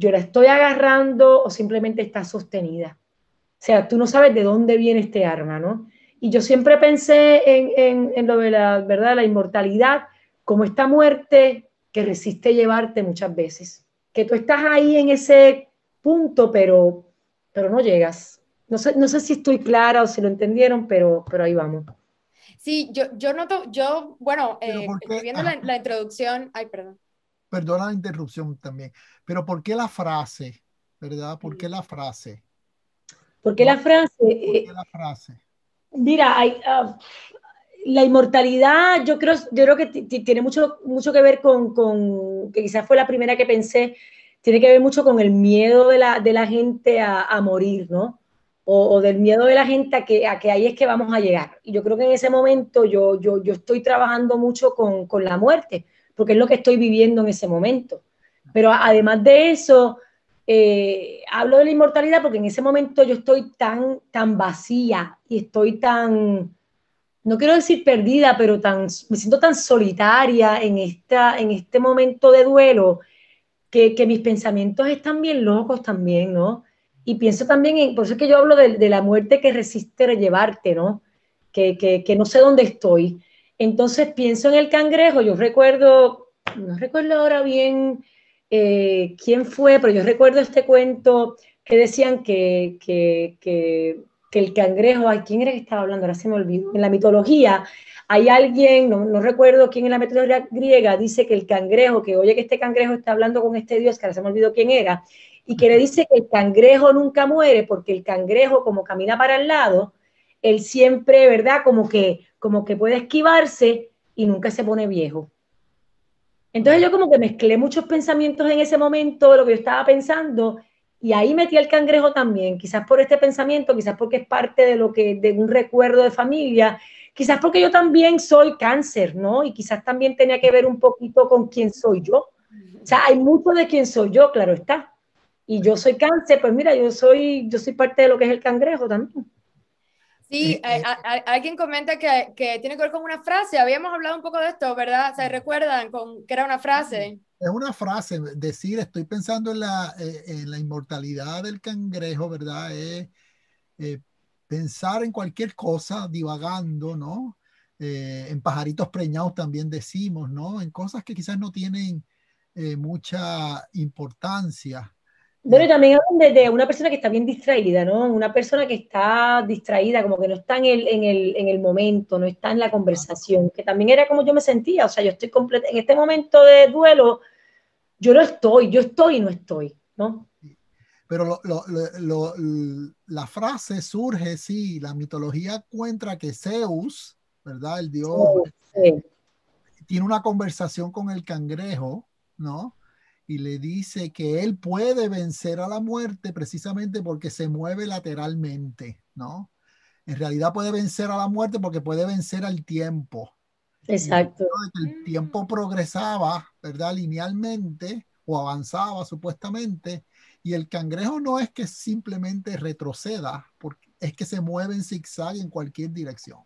yo la estoy agarrando o simplemente está sostenida. O sea, tú no sabes de dónde viene este arma, ¿no? Y yo siempre pensé en, lo de la, ¿verdad? la inmortalidad, como esta muerte que resiste llevarte muchas veces. Que tú estás ahí en ese punto, pero, pero no llegas. No sé, no sé si estoy clara o si lo entendieron, pero, pero ahí vamos. Sí, yo, yo noto, yo, bueno, eh, viendo la, introducción, ay, perdón. Perdona la interrupción también, pero ¿por qué la frase? ¿Verdad? ¿Por qué la frase? ¿Por qué la eh, frase? Mira, ah, la inmortalidad yo creo, yo creo que tiene mucho, mucho que ver con, que quizás fue la primera que pensé, tiene que ver mucho con el miedo de la, gente a, morir, ¿no? O, del miedo de la gente a que, a que ahí es que vamos a llegar. Y yo creo que en ese momento yo, yo, estoy trabajando mucho con la muerte, porque es lo que estoy viviendo en ese momento. Pero además de eso, eh, hablo de la inmortalidad porque en ese momento yo estoy tan, tan vacía y estoy tan, no quiero decir perdida, pero tan, me siento tan solitaria en, esta, en este momento de duelo que, que mis pensamientos están bien locos también, ¿no? Y pienso también, en, por eso es que yo hablo de, de la muerte que resiste llevarte, ¿no? Que, que, que no sé dónde estoy. Entonces pienso en el cangrejo, yo recuerdo, no recuerdo ahora bien eh, quién fue, pero yo recuerdo este cuento que decían que, que, que, el cangrejo, ay, ¿quién era que estaba hablando? Ahora se me olvidó. En la mitología hay alguien, no, recuerdo quién en la mitología griega, dice que el cangrejo, que oye que este cangrejo está hablando con este dios, que ahora se me olvidó quién era, y que le dice que el cangrejo nunca muere porque el cangrejo como camina para el lado, él siempre, ¿verdad? Como que, como que puede esquivarse y nunca se pone viejo. Entonces yo como que mezclé muchos pensamientos en ese momento, lo que yo estaba pensando, y ahí metí al cangrejo también, quizás por este pensamiento, quizás porque es parte de lo que de un recuerdo de familia, quizás porque yo también soy cáncer, ¿no? Y quizás también tenía que ver un poquito con quién soy yo. O sea, hay mucho de quién soy yo, claro está. Y yo soy cáncer, pues mira, yo soy yo soy parte de lo que es el cangrejo también. Sí, alguien comenta que, tiene que ver con una frase. Habíamos hablado un poco de esto, ¿verdad? ¿Se recuerdan con, que era una frase? Es una frase, decir, estoy pensando en la, eh, en la inmortalidad del cangrejo, ¿verdad? Es eh, pensar en cualquier cosa, divagando, ¿no? Eh, en pajaritos preñados también decimos, ¿no? En cosas que quizás no tienen mucha importancia. Pero también hablan de, una persona que está bien distraída, ¿no? Una persona que está distraída, como que no está en el, momento, no está en la conversación, que también era como yo me sentía, o sea, yo estoy completa, en este momento de duelo, yo no estoy, yo estoy y no estoy, ¿no? Pero la frase surge, sí, la mitología cuenta que Zeus, ¿verdad? El dios, tiene una conversación con el cangrejo, ¿no? y le dice que él puede vencer a la muerte precisamente porque se mueve lateralmente, ¿no? En realidad puede vencer a la muerte porque puede vencer al tiempo. Exacto. El, mm. tiempo progresaba, ¿verdad? Linealmente o avanzaba supuestamente. Y el cangrejo no es que simplemente retroceda, es que se mueve en zigzag en cualquier dirección.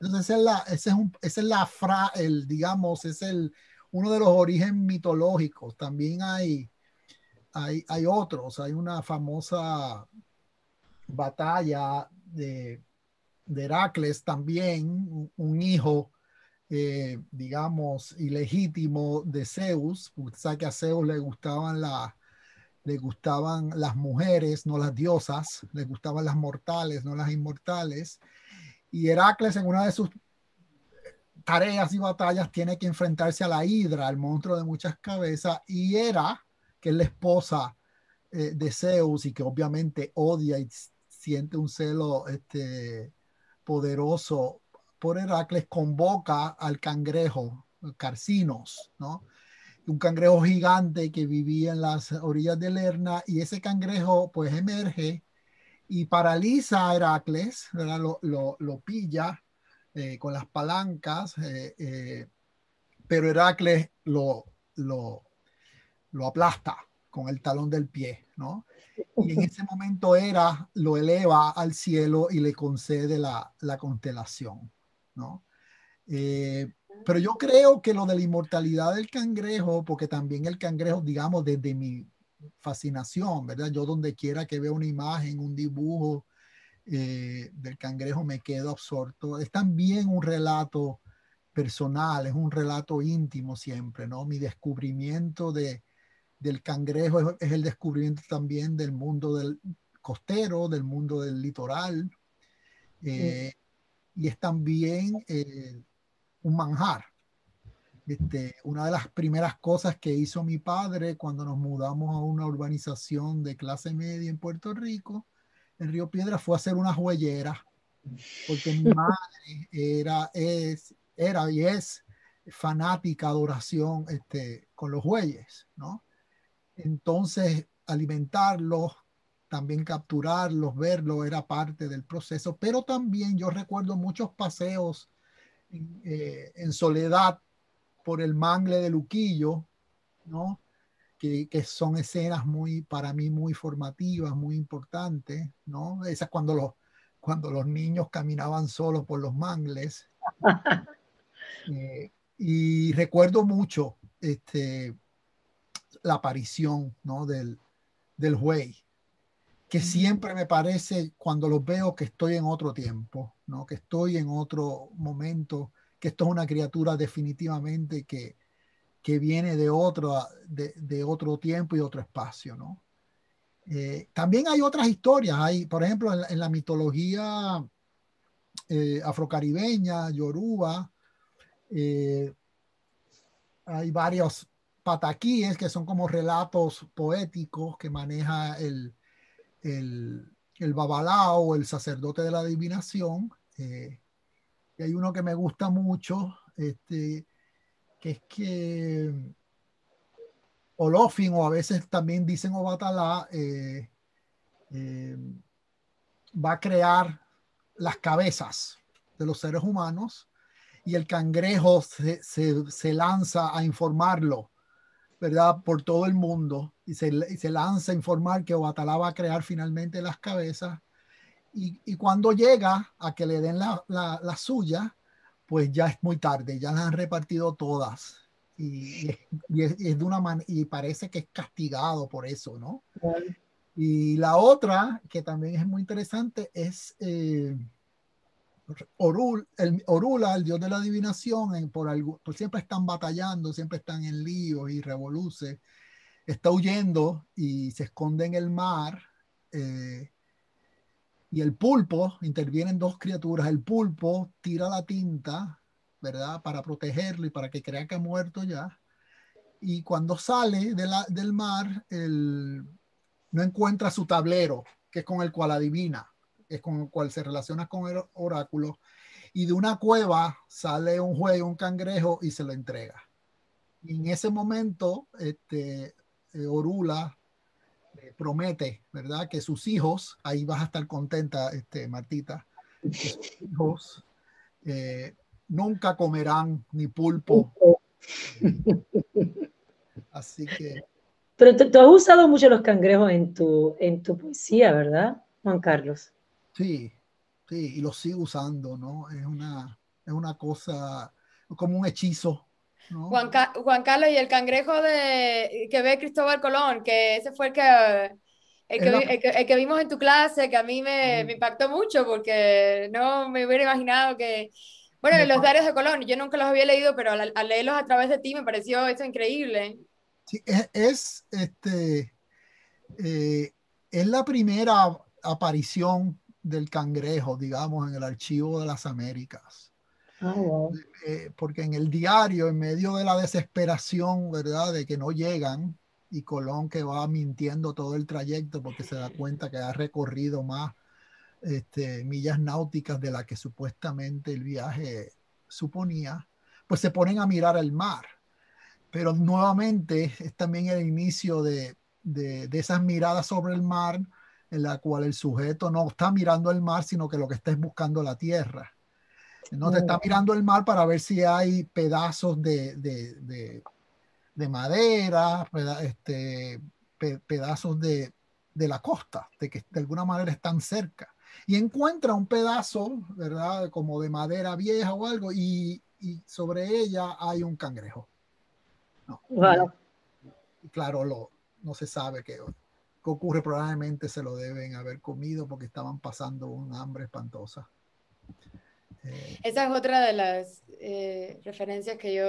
Entonces, esa es la, ese es un, esa es la fra, el, digamos, es el, uno de los orígenes mitológicos. También hay, hay, hay otros, hay una famosa batalla de, Heracles también, un, hijo, eh, digamos, ilegítimo de Zeus. Usted sabe que a Zeus le gustaban, la, le gustaban las mujeres, no las diosas, le gustaban las mortales, no las inmortales. Y Heracles en una de sus tareas y batallas tiene que enfrentarse a la hidra, el monstruo de muchas cabezas, y Hera, que es la esposa eh, de Zeus y que obviamente odia y siente un celo este, poderoso por Heracles, convoca al cangrejo, Carcinos, un cangrejo gigante que vivía en las orillas de Lerna y ese cangrejo pues emerge y paraliza a Heracles, Lo, lo, lo pilla eh, con las palancas, eh, eh, pero Heracles lo, lo, aplasta con el talón del pie, ¿no? Y en ese momento era lo eleva al cielo y le concede la, la constelación, ¿no? pero yo creo que lo de la inmortalidad del cangrejo, porque también el cangrejo, digamos, desde mi fascinación, ¿verdad? Yo donde quiera que vea una imagen, un dibujo, eh, del cangrejo me quedo absorto. Es también un relato personal, es un relato íntimo siempre, ¿no? Mi descubrimiento del cangrejo es, el descubrimiento también del mundo del costero, del mundo del litoral, eh, y es también eh, un manjar. Este, una de las primeras cosas que hizo mi padre cuando nos mudamos a una urbanización de clase media en Puerto Rico en Río Piedra fue a hacer una joyera, porque mi madre era, es, era y es fanática de oración este, con los bueyes, ¿no? Entonces, alimentarlos, también capturarlos, verlos, era parte del proceso, pero también yo recuerdo muchos paseos en eh, soledad por el mangle de Luquillo, ¿no? que, son escenas muy, para mí, muy formativas, muy importantes, ¿no? Esas cuando los, cuando los niños caminaban solos por los mangles. Eh, y recuerdo mucho este, la aparición, ¿no? Del, del juez que siempre me parece cuando los veo que estoy en otro tiempo, ¿no? que estoy en otro momento, que esto es una criatura definitivamente que, que viene de otro, de, otro tiempo y otro espacio, ¿no? Eh, también hay otras historias, hay, por ejemplo, en la, mitología eh, afrocaribeña, yoruba, eh, hay varios pataquíes que son como relatos poéticos que maneja el, el, babalao, el sacerdote de la adivinación. y hay uno que me gusta mucho, este, que es que Olofin o a veces también dicen Obatalá eh, eh, va a crear las cabezas de los seres humanos y el cangrejo se, se, lanza a informarlo, ¿verdad? Por todo el mundo y se, y se, lanza a informar que Obatalá va a crear finalmente las cabezas y, y cuando llega a que le den la, la, la suya, pues ya es muy tarde, ya las han repartido todas. Y, es, de una y parece que es castigado por eso, ¿no? Y la otra, que también es muy interesante, es eh, Orul, el, Orula, el dios de la adivinación, por, algo, pues siempre están batallando, siempre están en líos y revoluce, Está huyendo y se esconde en el mar. Eh, y el pulpo, intervienen dos criaturas, el pulpo tira la tinta, ¿verdad? Para protegerlo y para que crea que ha muerto ya. Y cuando sale del mar, el, no encuentra su tablero, que es con el cual adivina, es con el cual se relaciona con el oráculo. Y de una cueva sale un juego, un cangrejo y se lo entrega. Y en ese momento, este, eh, Orula promete, ¿verdad? Que sus hijos, ahí vas a estar contenta, este, Martita, que sus hijos eh, nunca comerán ni pulpo. Así que... Pero tú, has usado mucho los cangrejos en tu, en tu poesía, ¿verdad, Juan Carlos? Sí, sí, y los sigo usando, ¿no? Es una, es una cosa, como un hechizo Juan, Carlos y el cangrejo de, que ve Cristóbal Colón, que ese fue el que, que, vimos en tu clase, que a mí mm. me, impactó mucho porque no me hubiera imaginado que... Bueno, los diarios de Colón, yo nunca los había leído, pero al, leerlos a través de ti me pareció eso increíble. Sí, este, eh, es la primera aparición del cangrejo, digamos, en el archivo de las Américas. Ah, eh, porque en el diario, en medio de la desesperación, ¿verdad? De que no llegan y Colón que va mintiendo todo el trayecto porque se da cuenta que ha recorrido más este, millas náuticas de la que supuestamente el viaje suponía, pues se ponen a mirar el mar. Pero nuevamente es también el inicio de, de esas miradas sobre el mar en la cual el sujeto no está mirando el mar, sino que lo que está es buscando la tierra. No te está mirando el mar para ver si hay pedazos de, de, madera, este, pedazos de, la costa, de que de alguna manera están cerca. Y encuentra un pedazo, ¿verdad? Como de madera vieja o algo, y, sobre ella hay un cangrejo. Claro, no se sabe que qué ocurre, probablemente se lo deben haber comido porque estaban pasando un hambre espantosa. Eh, Esa es otra de las eh, referencias que yo,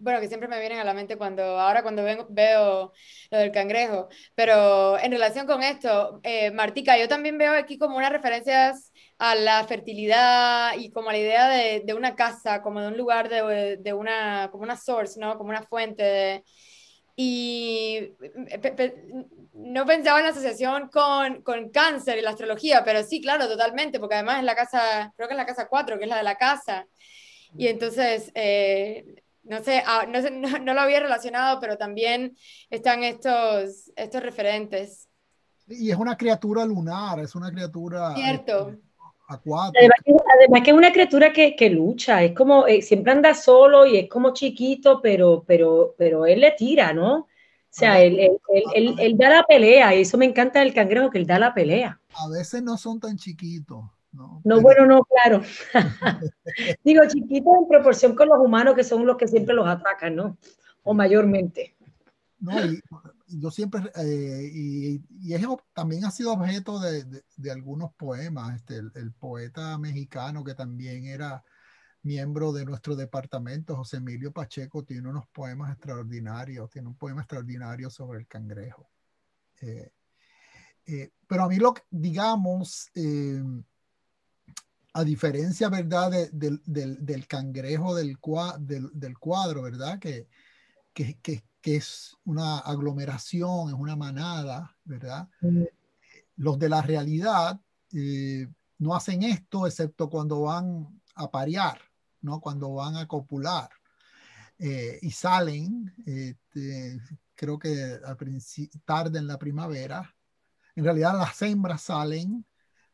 bueno, que siempre me vienen a la mente cuando, ahora cuando veo lo del cangrejo, pero en relación con esto, eh, Martica, yo también veo aquí como unas referencias a la fertilidad y como a la idea de, una casa, como de un lugar, de, de, una, como una source, ¿no? Como una fuente de y eh, no pensaba en la asociación con, con, cáncer y la astrología, pero sí, claro, totalmente, porque además es la casa, creo que es la casa 4, que es la de la casa. Y entonces, eh, no sé, ah, no, lo había relacionado, pero también están estos, estos referentes. Y es una criatura lunar, es una criatura... Eh, Cierto. Además, que es una criatura que, lucha, es como, eh, siempre anda solo y es como chiquito, pero, pero, pero él le tira, ¿no? O sea, él, da la pelea, y eso me encanta del cangrejo, que él da la pelea. A veces no son tan chiquitos. No, no bueno, no, claro. Digo, chiquitos en proporción con los humanos, que son los que siempre los atacan, ¿no? O mayormente. No, y yo siempre, eh, y, y también ha sido objeto de, algunos poemas, este, el, poeta mexicano que también era miembro de nuestro departamento, José Emilio Pacheco, tiene unos poemas extraordinarios, tiene un poema extraordinario sobre el cangrejo. Eh, eh, pero a mí lo que, digamos, a diferencia, ¿verdad?, del, del, cangrejo del, del, del cuadro, ¿verdad?, que, que, que, que es una aglomeración, es una manada, ¿verdad? Mm. Los de la realidad eh, no hacen esto excepto cuando van a parear, ¿no? Cuando van a copular eh, y salen, este, creo que tarde en la primavera. En realidad las hembras salen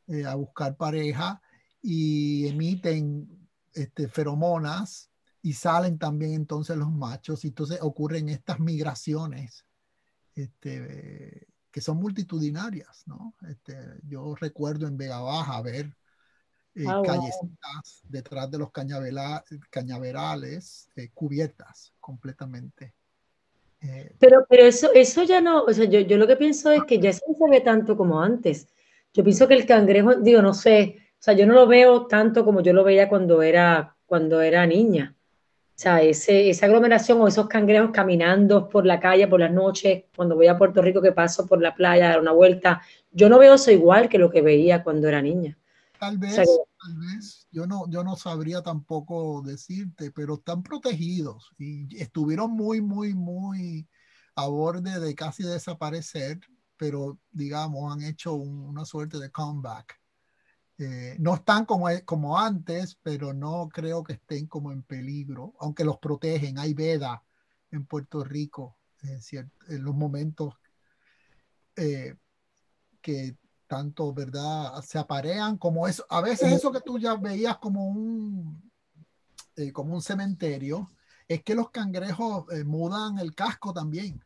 eh, a buscar pareja y emiten este, feromonas y salen también entonces los machos y entonces ocurren estas migraciones este, que son multitudinarias, ¿no? Este, yo recuerdo en Vega Baja ver eh, ah, callecitas detrás de los cañaverales eh, cubiertas completamente. Eh, pero, pero eso, eso ya no, o sea, yo, yo lo que pienso es que ya se ve tanto como antes. Yo pienso que el cangrejo, digo, no sé, o sea, yo no lo veo tanto como yo lo veía cuando era, cuando era niña. O sea, esa aglomeración o esos cangrejos caminando por la calle por las noches, cuando voy a Puerto Rico que paso por la playa a dar una vuelta, yo no veo eso igual que lo que veía cuando era niña. Tal vez, tal vez, yo no, yo no sabría tampoco decirte, pero están protegidos y estuvieron muy, muy, muy a borde de casi desaparecer, pero digamos, han hecho una suerte de comeback. Eh, no están como, e, como antes, pero no creo que estén como en peligro, aunque los protegen. Hay veda en Puerto Rico en, los momentos eh, que tanto, ¿verdad? Se aparean como eso. A veces eso que tú ya veías como un, eh, como un cementerio, es que los cangrejos mudan el casco también.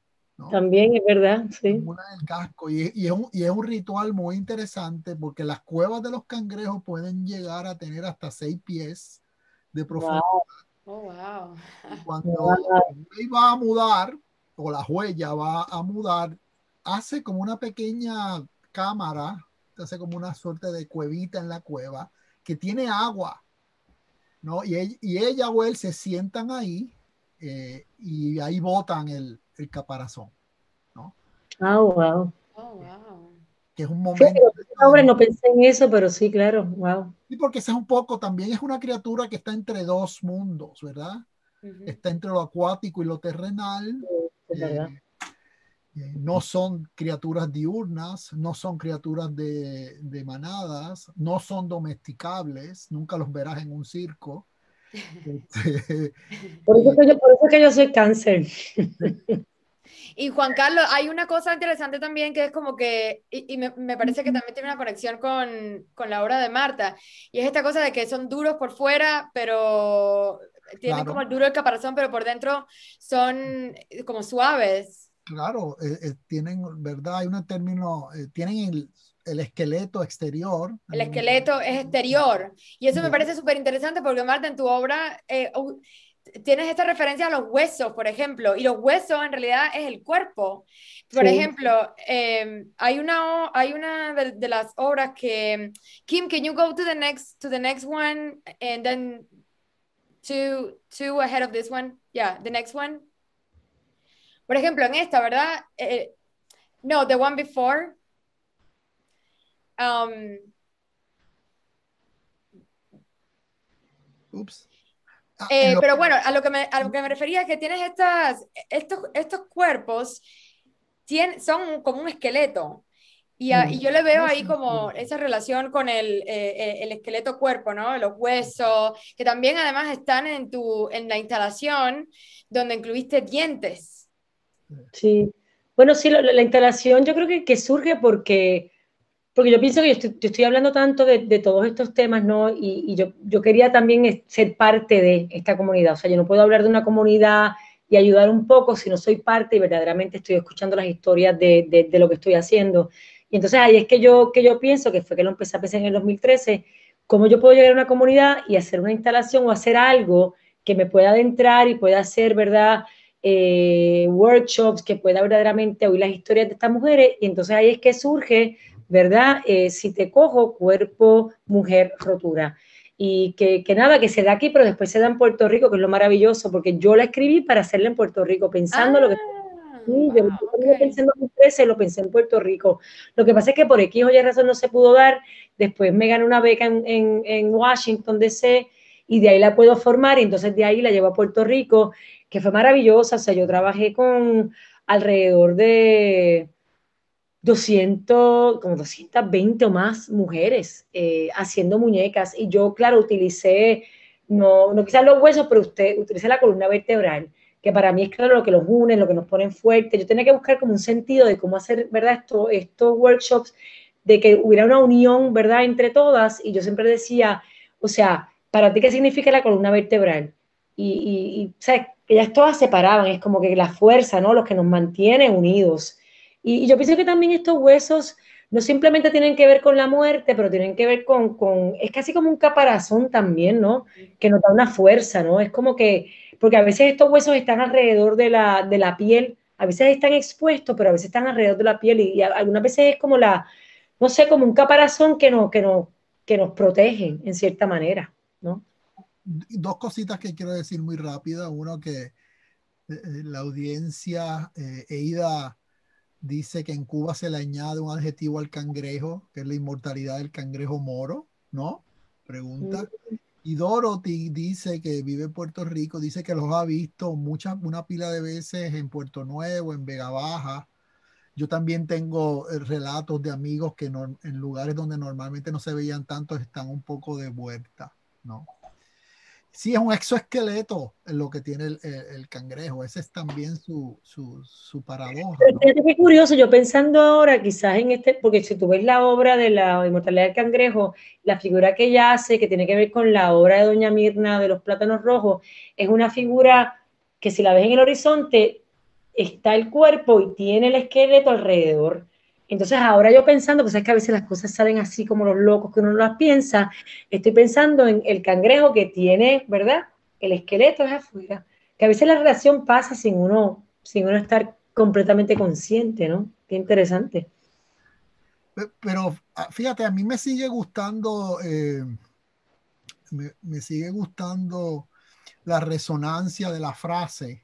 También es verdad, sí. del casco. Y, y, es un, y, es un, ritual muy interesante porque las cuevas de los cangrejos pueden llegar a tener hasta seis pies de profundidad. Oh, cuando wow. va a mudar o la huella va a mudar, hace como una pequeña cámara, hace como una suerte de cuevita en la cueva que tiene agua. ¿no? Y, y ella o él se sientan ahí eh, y ahí botan el, el caparazón, ¿no? Ah, wow. Oh, wow. Que es un momento... Sí, no pensé en eso, pero sí, claro, wow. Y porque ese es un poco, también es una criatura que está entre dos mundos, ¿verdad? Está entre lo acuático y lo terrenal. Eh, eh, no son criaturas diurnas, no son criaturas de, de, manadas, no son domesticables, nunca los verás en un circo. Este, por, eso que yo, que yo soy cáncer. Y Juan Carlos, hay una cosa interesante también que es como que, y, me, parece que también tiene una conexión con, la obra de Marta, y es esta cosa de que son duros por fuera, pero tienen como el duro el caparazón, pero por dentro son eh, como suaves. Claro, eh, eh, tienen, ¿verdad? Hay un término, tienen el, el esqueleto exterior. El esqueleto es exterior. Y eso me parece súper interesante porque, Marta, en tu obra eh, tienes esta referencia a los huesos, por ejemplo, y los huesos en realidad es el cuerpo. Por ejemplo, em, hay una, hay una de, las obras que, mm, Kim, can you go to the next, to the next one and then two, ahead of this one? Yeah, the next one. Por ejemplo, en esta, ¿verdad? Eh, no, the one before. Pero bueno, a lo, que me, refería es que tienes estas, estos, estos cuerpos son como un esqueleto. Y, mm. yo le veo ahí como esa relación con eh, eh, el, esqueleto cuerpo, ¿no? Los huesos, que también además están en, tu, en la instalación donde incluiste dientes. Sí, bueno, sí, la, instalación yo creo que surge porque porque yo pienso que yo estoy, hablando tanto de, todos estos temas, ¿no? Y, yo, yo, quería también ser parte de esta comunidad. O sea, yo no puedo hablar de una comunidad y ayudar un poco si no soy parte y verdaderamente estoy escuchando las historias de, de, lo que estoy haciendo. Y entonces ahí es que yo, que yo pienso, que fue que lo empecé a pensar en el 2013, cómo yo puedo llegar a una comunidad y hacer una instalación o hacer algo que me pueda adentrar y pueda hacer, ¿verdad? Eh, workshops, que pueda verdaderamente oír las historias de estas mujeres. Y entonces ahí es que surge ¿verdad? Eh, si te cojo, cuerpo, mujer, rotura. Y que, nada, que se da aquí, pero después se da en Puerto Rico, que es lo maravilloso, porque yo la escribí para hacerla en Puerto Rico, pensando lo que... Ah, sí, yo lo pensé en lo pensé en Puerto Rico. Lo que pasa es que por X o Y razón no se pudo dar. Después me gané una beca en, en Washington DC y de ahí la puedo formar y entonces de ahí la llevo a Puerto Rico, que fue maravillosa. O sea, yo trabajé con alrededor de 200, como 220 o más mujeres eh, haciendo muñecas. Y yo, claro, utilicé, no, no quizás los huesos, pero usted, utilicé la columna vertebral, que para mí es claro lo que los une, lo que nos ponen fuertes. Yo tenía que buscar como un sentido de cómo hacer, ¿verdad? Esto, estos workshops, de que hubiera una unión, ¿verdad?, entre todas. Y yo siempre decía, o sea, ¿para ti qué significa la columna vertebral? Y, y, y ellas todas separaban, es como que la fuerza, ¿no? Los que nos mantiene unidos. Y, yo pienso que también estos huesos no simplemente tienen que ver con la muerte, pero tienen que ver con, es casi como un caparazón también, ¿no? Que nos da una fuerza, ¿no? Es como que, porque a veces estos huesos están alrededor de la, piel, a veces están expuestos, pero a veces están alrededor de la piel y, algunas veces es como la, no sé, como un caparazón que nos, que que nos protege en cierta manera, ¿no? Dos cositas que quiero decir muy rápido. Uno que eh, eh, la audiencia, e eh, ida dice que en Cuba se le añade un adjetivo al cangrejo, que es la inmortalidad del cangrejo moro, ¿no? Pregunta. Y Dorothy dice que vive en Puerto Rico, dice que los ha visto muchas, una pila de veces en Puerto Nuevo, en Vega Baja. Yo también tengo eh, relatos de amigos que en lugares donde normalmente no se veían tanto están un poco de vuelta, ¿no? Sí, es un exoesqueleto lo que tiene el, cangrejo. Ese es también su, su, paradoja. Es curioso, yo pensando ahora, quizás en este, porque si tú ves la obra de la inmortalidad del cangrejo, la figura que ella hace, que tiene que ver con la obra de Doña Mirna de los plátanos rojos, es una figura que si la ves en el horizonte, está el cuerpo y tiene el esqueleto alrededor. Entonces ahora yo pensando, pues es que a veces las cosas salen así como los locos que uno no las piensa, estoy pensando en el cangrejo que tiene, ¿verdad? El esqueleto es afuera. Que a veces la relación pasa sin uno, sin uno estar completamente consciente, ¿no? Qué interesante. Pero ah, fíjate, a mí me sigue gustando, eh, me, sigue gustando la resonancia de la frase,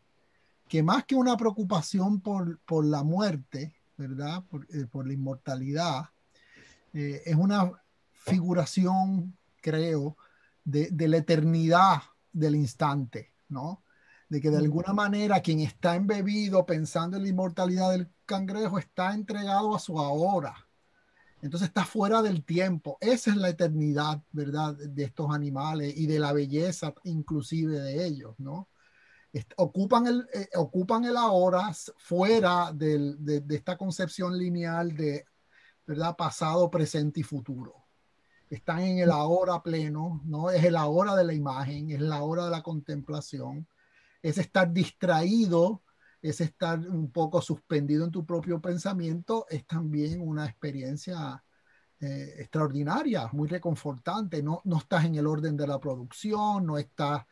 que más que una preocupación por, por la muerte, ¿verdad? Eh, por, la inmortalidad, eh, es una figuración, creo, de, de, la eternidad del instante, ¿no? De que de alguna manera quien está embebido pensando en la inmortalidad del cangrejo está entregado a su ahora. Entonces está fuera del tiempo. Esa es la eternidad, ¿verdad? De estos animales y de la belleza inclusive de ellos, ¿no? ocupan, el, eh, ocupan el ahora fuera de, esta concepción lineal de ¿verdad? pasado, presente y futuro. Están en el ahora pleno, ¿no? Es el ahora de la imagen, es la hora de la contemplación, es estar distraído, es estar un poco suspendido en tu propio pensamiento, es también una experiencia eh, extraordinaria, muy reconfortante. No, no estás en el orden de la producción, no estás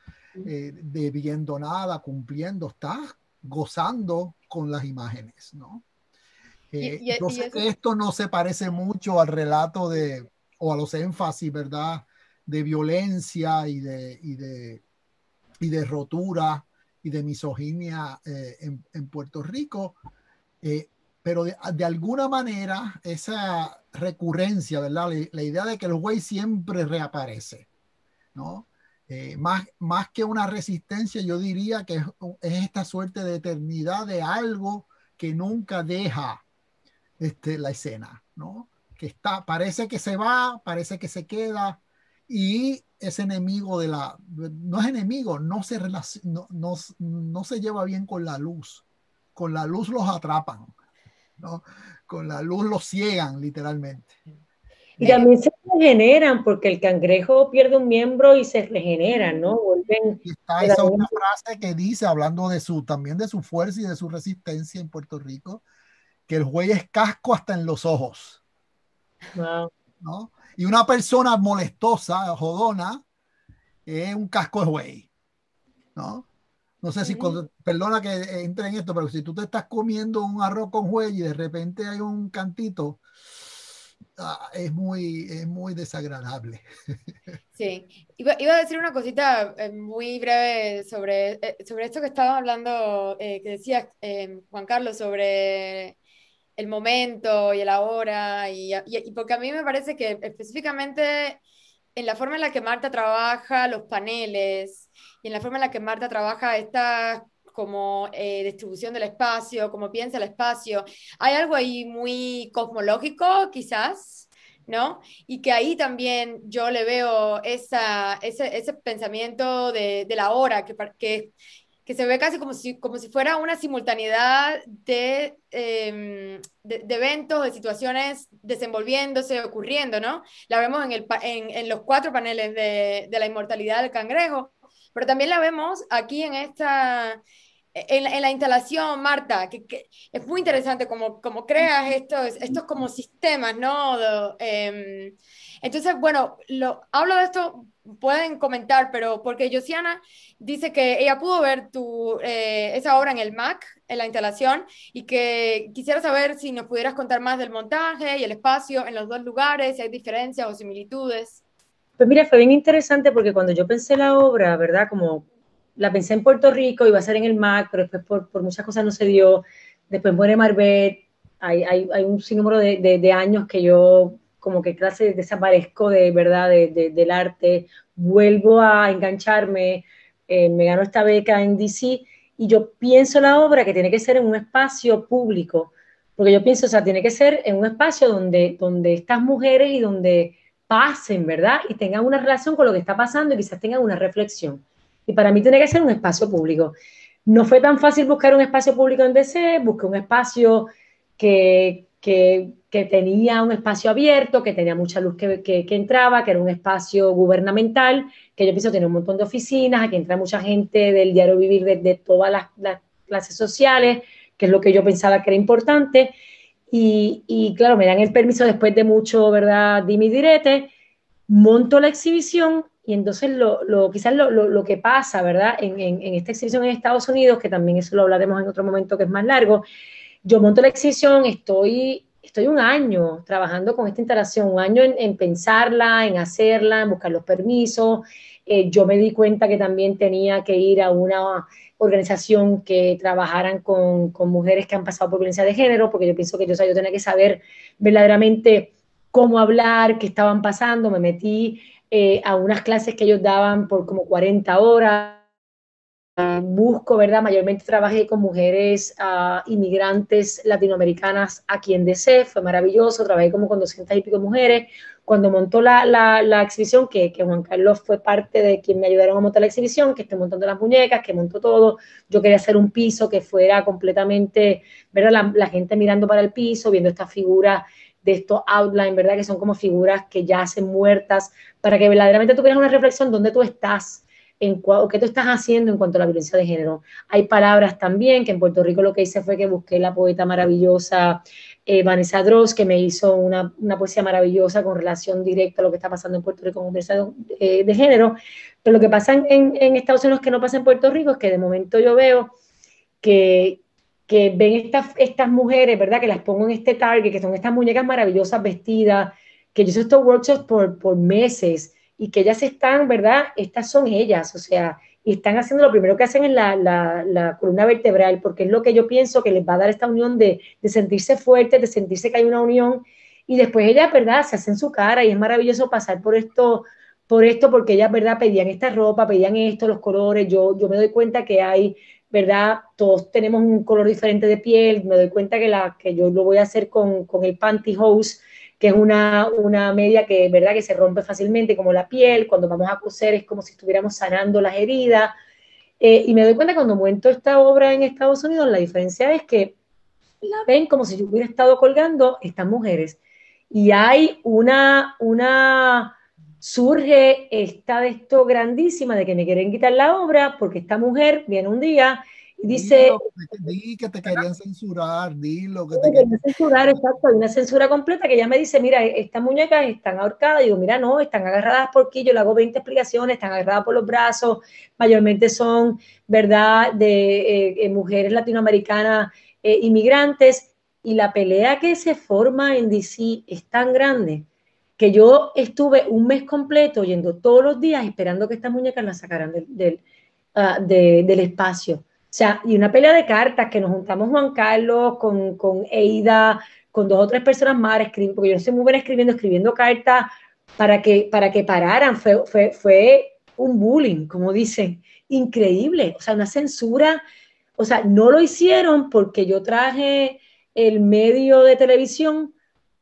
eh, debiendo nada, cumpliendo, estás gozando con las imágenes, ¿no? Eh, esto no se parece mucho al relato de, o a los énfasis, ¿verdad? De violencia y de, y de, rotura y de misoginia eh, en, Puerto Rico, pero de, alguna manera esa recurrencia, ¿verdad? La, la idea de que el güey siempre reaparece, ¿no? Eh, más, más que una resistencia, yo diría que es, esta suerte de eternidad de algo que nunca deja este, la escena, ¿no? Que está, parece que se va, parece que se queda y es enemigo de la, no es enemigo, no se, no, no se lleva bien con la luz. Con la luz los atrapan, ¿no? Con la luz los ciegan literalmente. Y también se regeneran, porque el cangrejo pierde un miembro y se regenera, ¿no? Vuelven. Y está esa frase que dice, hablando de su, también de su fuerza y de su resistencia en Puerto Rico, que el güey es casco hasta en los ojos. ¿no? Y una persona molestosa, jodona, es un casco de juez. ¿No? No sé si perdona que entre en esto, pero si tú te estás comiendo un arroz con güey y de repente hay un cantito, Ah, es, muy, muy desagradable. Sí, iba, a decir una cosita eh, muy breve sobre, eh, sobre esto que estaba hablando, eh, que decía Juan Carlos, sobre el momento y el ahora, y, y porque a mí me parece que específicamente en la forma en la que Marta trabaja los paneles y en la forma en la que Marta trabaja estas como eh, distribución del espacio, cómo piensa el espacio. Hay algo ahí muy cosmológico, quizás, ¿no? Y que ahí también yo le veo ese, pensamiento de, la hora, que, que, se ve casi como si, fuera una simultaneidad em, de, de, eventos, de situaciones desenvolviéndose, ocurriendo, ¿no? La vemos en, los cuatro paneles de, de la inmortalidad del cangrejo, pero también la vemos aquí en esta, en, la instalación, Marta, que, es muy interesante como, como creas estos, estos como sistemas, ¿no? Em, entonces, bueno, lo, hablo de esto, pueden comentar, pero porque Josiana dice que ella pudo ver tu, eh, esa obra en el MAC, en la instalación, y que quisiera saber si nos pudieras contar más del montaje y el espacio en los dos lugares, si hay diferencias o similitudes. Pues mira, fue bien interesante porque cuando yo pensé la obra, ¿verdad? Como la pensé en Puerto Rico, iba a ser en el MAC, pero después por, muchas cosas no se dio. Después muere Marbet, hay, hay, un sinnúmero de, de, años que yo como que casi desaparezco de verdad del arte, vuelvo a engancharme, eh, me gano esta beca en DC y yo pienso la obra que tiene que ser en un espacio público, porque yo pienso, o sea, tiene que ser en un espacio donde, donde estas mujeres y donde hacen ¿verdad? Y tengan una relación con lo que está pasando y quizás tengan una reflexión. Y para mí tiene que ser un espacio público. No fue tan fácil buscar un espacio público en DC, busqué un espacio que, que, tenía un espacio abierto, que tenía mucha luz que, que, entraba, que era un espacio gubernamental, que yo pienso tiene un montón de oficinas, aquí entra mucha gente del diario vivir de, todas las clases sociales, que es lo que yo pensaba que era importante. Y, claro, me dan el permiso después de mucho, ¿verdad? Dime y direte, monto la exhibición y entonces lo, quizás lo, lo, que pasa, ¿verdad? En, esta exhibición en Estados Unidos, que también eso lo hablaremos en otro momento que es más largo, yo monto la exhibición, estoy, estoy un año trabajando con esta instalación, un año en, pensarla, en hacerla, en buscar los permisos. Eh, yo me di cuenta que también tenía que ir a una organización que trabajaran con, mujeres que han pasado por violencia de género, porque yo pienso que yo, tenía que saber verdaderamente cómo hablar, qué estaban pasando. Me metí eh, a unas clases que ellos daban por como 40 horas. Busco, ¿verdad? Mayormente trabajé con mujeres ah, inmigrantes latinoamericanas aquí en desee, fue maravilloso, trabajé como con 200 y pico mujeres, cuando montó la, exhibición, que, Juan Carlos fue parte de quien me ayudaron a montar la exhibición, que esté montando las muñecas, que montó todo, yo quería hacer un piso que fuera completamente, ¿verdad? La, gente mirando para el piso, viendo estas figuras de estos outline, ¿verdad? Que son como figuras que ya hacen muertas, para que verdaderamente tú quieras una reflexión dónde tú estás, en qué tú estás haciendo en cuanto a la violencia de género. Hay palabras también, que en Puerto Rico lo que hice fue que busqué la poeta maravillosa eh, Vanessa Dross, que me hizo una, poesía maravillosa con relación directa a lo que está pasando en Puerto Rico con un eh, de género. Pero lo que pasa en, en, Estados Unidos que no pasa en Puerto Rico es que de momento yo veo que, ven estas, estas mujeres, ¿verdad? Que las pongo en este target, que son estas muñecas maravillosas vestidas, que yo hice estos workshops por, por meses y que ellas están, ¿verdad? Estas son ellas, o sea, y están haciendo lo primero que hacen en la, la, columna vertebral, porque es lo que yo pienso que les va a dar esta unión de, sentirse fuertes, de sentirse que hay una unión. Y después ellas, ¿verdad? Se hacen su cara y es maravilloso pasar por esto, por esto porque ellas, ¿verdad? Pedían esta ropa, pedían esto, los colores. Yo, yo me doy cuenta que hay, ¿verdad? Todos tenemos un color diferente de piel. Me doy cuenta que, la, que yo lo voy a hacer con, con el pantyhose que es una, una media que, ¿verdad? que se rompe fácilmente, como la piel, cuando vamos a coser es como si estuviéramos sanando las heridas. Eh, y me doy cuenta cuando muento esta obra en Estados Unidos, la diferencia es que la ven como si yo hubiera estado colgando estas mujeres. Y hay una, una, surge esta de esto grandísima de que me quieren quitar la obra porque esta mujer viene un día Dice. di que te querían censurar, lo que te querían censurar, exacto. Hay una censura completa que ya me dice: mira, e, estas muñecas están ahorcadas. Y digo, mira, no, están agarradas por aquí. Yo le hago 20 explicaciones, están agarradas por los brazos. Mayormente son, ¿verdad?, de eh, eh, mujeres latinoamericanas eh, inmigrantes. Y la pelea que se forma en DC es tan grande que yo estuve un mes completo yendo todos los días esperando que estas muñecas las sacaran del, del, ah, del espacio o sea, y una pelea de cartas que nos juntamos Juan Carlos con, Eida, con dos o tres personas más, porque yo no sé muy bien escribiendo, escribiendo cartas para que, para que pararan. Fue, un bullying, como dicen, increíble, o sea, una censura. O sea, no lo hicieron porque yo traje el medio de televisión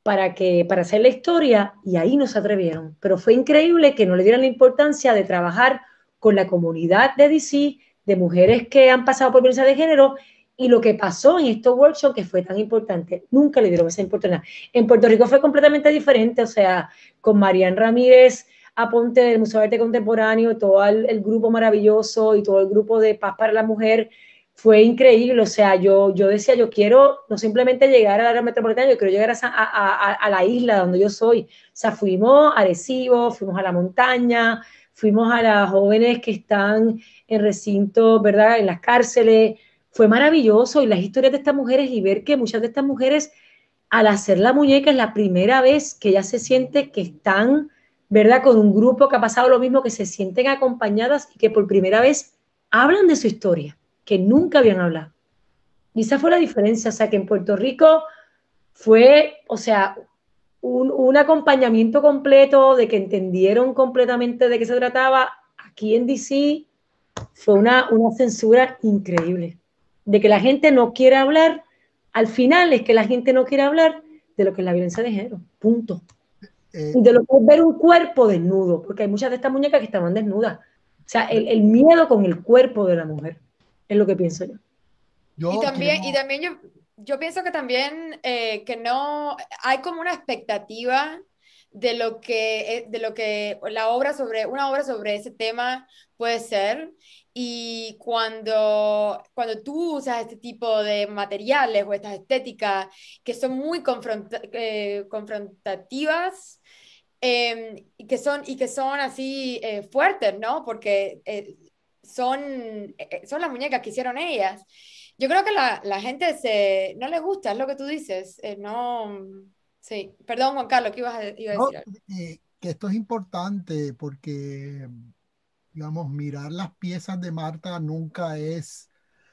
para, para hacer la historia y ahí no se atrevieron. Pero fue increíble que no le dieran la importancia de trabajar con la comunidad de DC, de mujeres que han pasado por violencia de género y lo que pasó en estos workshops que fue tan importante, nunca le dieron esa importancia. En Puerto Rico fue completamente diferente, o sea, con Marian Ramírez Aponte del Museo de Arte Contemporáneo, todo el, grupo maravilloso y todo el grupo de Paz para la Mujer, fue increíble, o sea, yo, yo decía, yo quiero no simplemente llegar a la metropolitana, yo quiero llegar a, a, a la isla donde yo soy, o sea, fuimos a Arecibo, fuimos a la montaña, fuimos a las jóvenes que están en recinto ¿verdad? En las cárceles. Fue maravilloso y las historias de estas mujeres y ver que muchas de estas mujeres al hacer la muñeca es la primera vez que ya se siente que están, ¿verdad? Con un grupo que ha pasado lo mismo, que se sienten acompañadas y que por primera vez hablan de su historia, que nunca habían hablado. Y esa fue la diferencia, o sea, que en Puerto Rico fue, o sea, un, acompañamiento completo, de que entendieron completamente de qué se trataba, aquí en DC fue una, una censura increíble. De que la gente no quiere hablar, al final es que la gente no quiere hablar de lo que es la violencia de género, punto. Eh, de lo que es ver un cuerpo desnudo, porque hay muchas de estas muñecas que estaban desnudas. O sea, el, miedo con el cuerpo de la mujer, es lo que pienso yo. y también, y también yo, yo pienso que también eh, que no, hay como una expectativa de lo que, eh, de lo que la obra sobre, una obra sobre ese tema puede ser. Y cuando, cuando tú usas este tipo de materiales o estas estéticas que son muy eh, confrontativas em, y, que son, y que son así fuertes, ¿no? Porque son, son las muñecas que hicieron ellas. Yo creo que la, la gente se, no le gusta, es lo que tú dices. Eh, no, sí, perdón Juan Carlos, ¿qué ibas a, decir? Eh, que esto es importante porque, digamos, mirar las piezas de Marta nunca es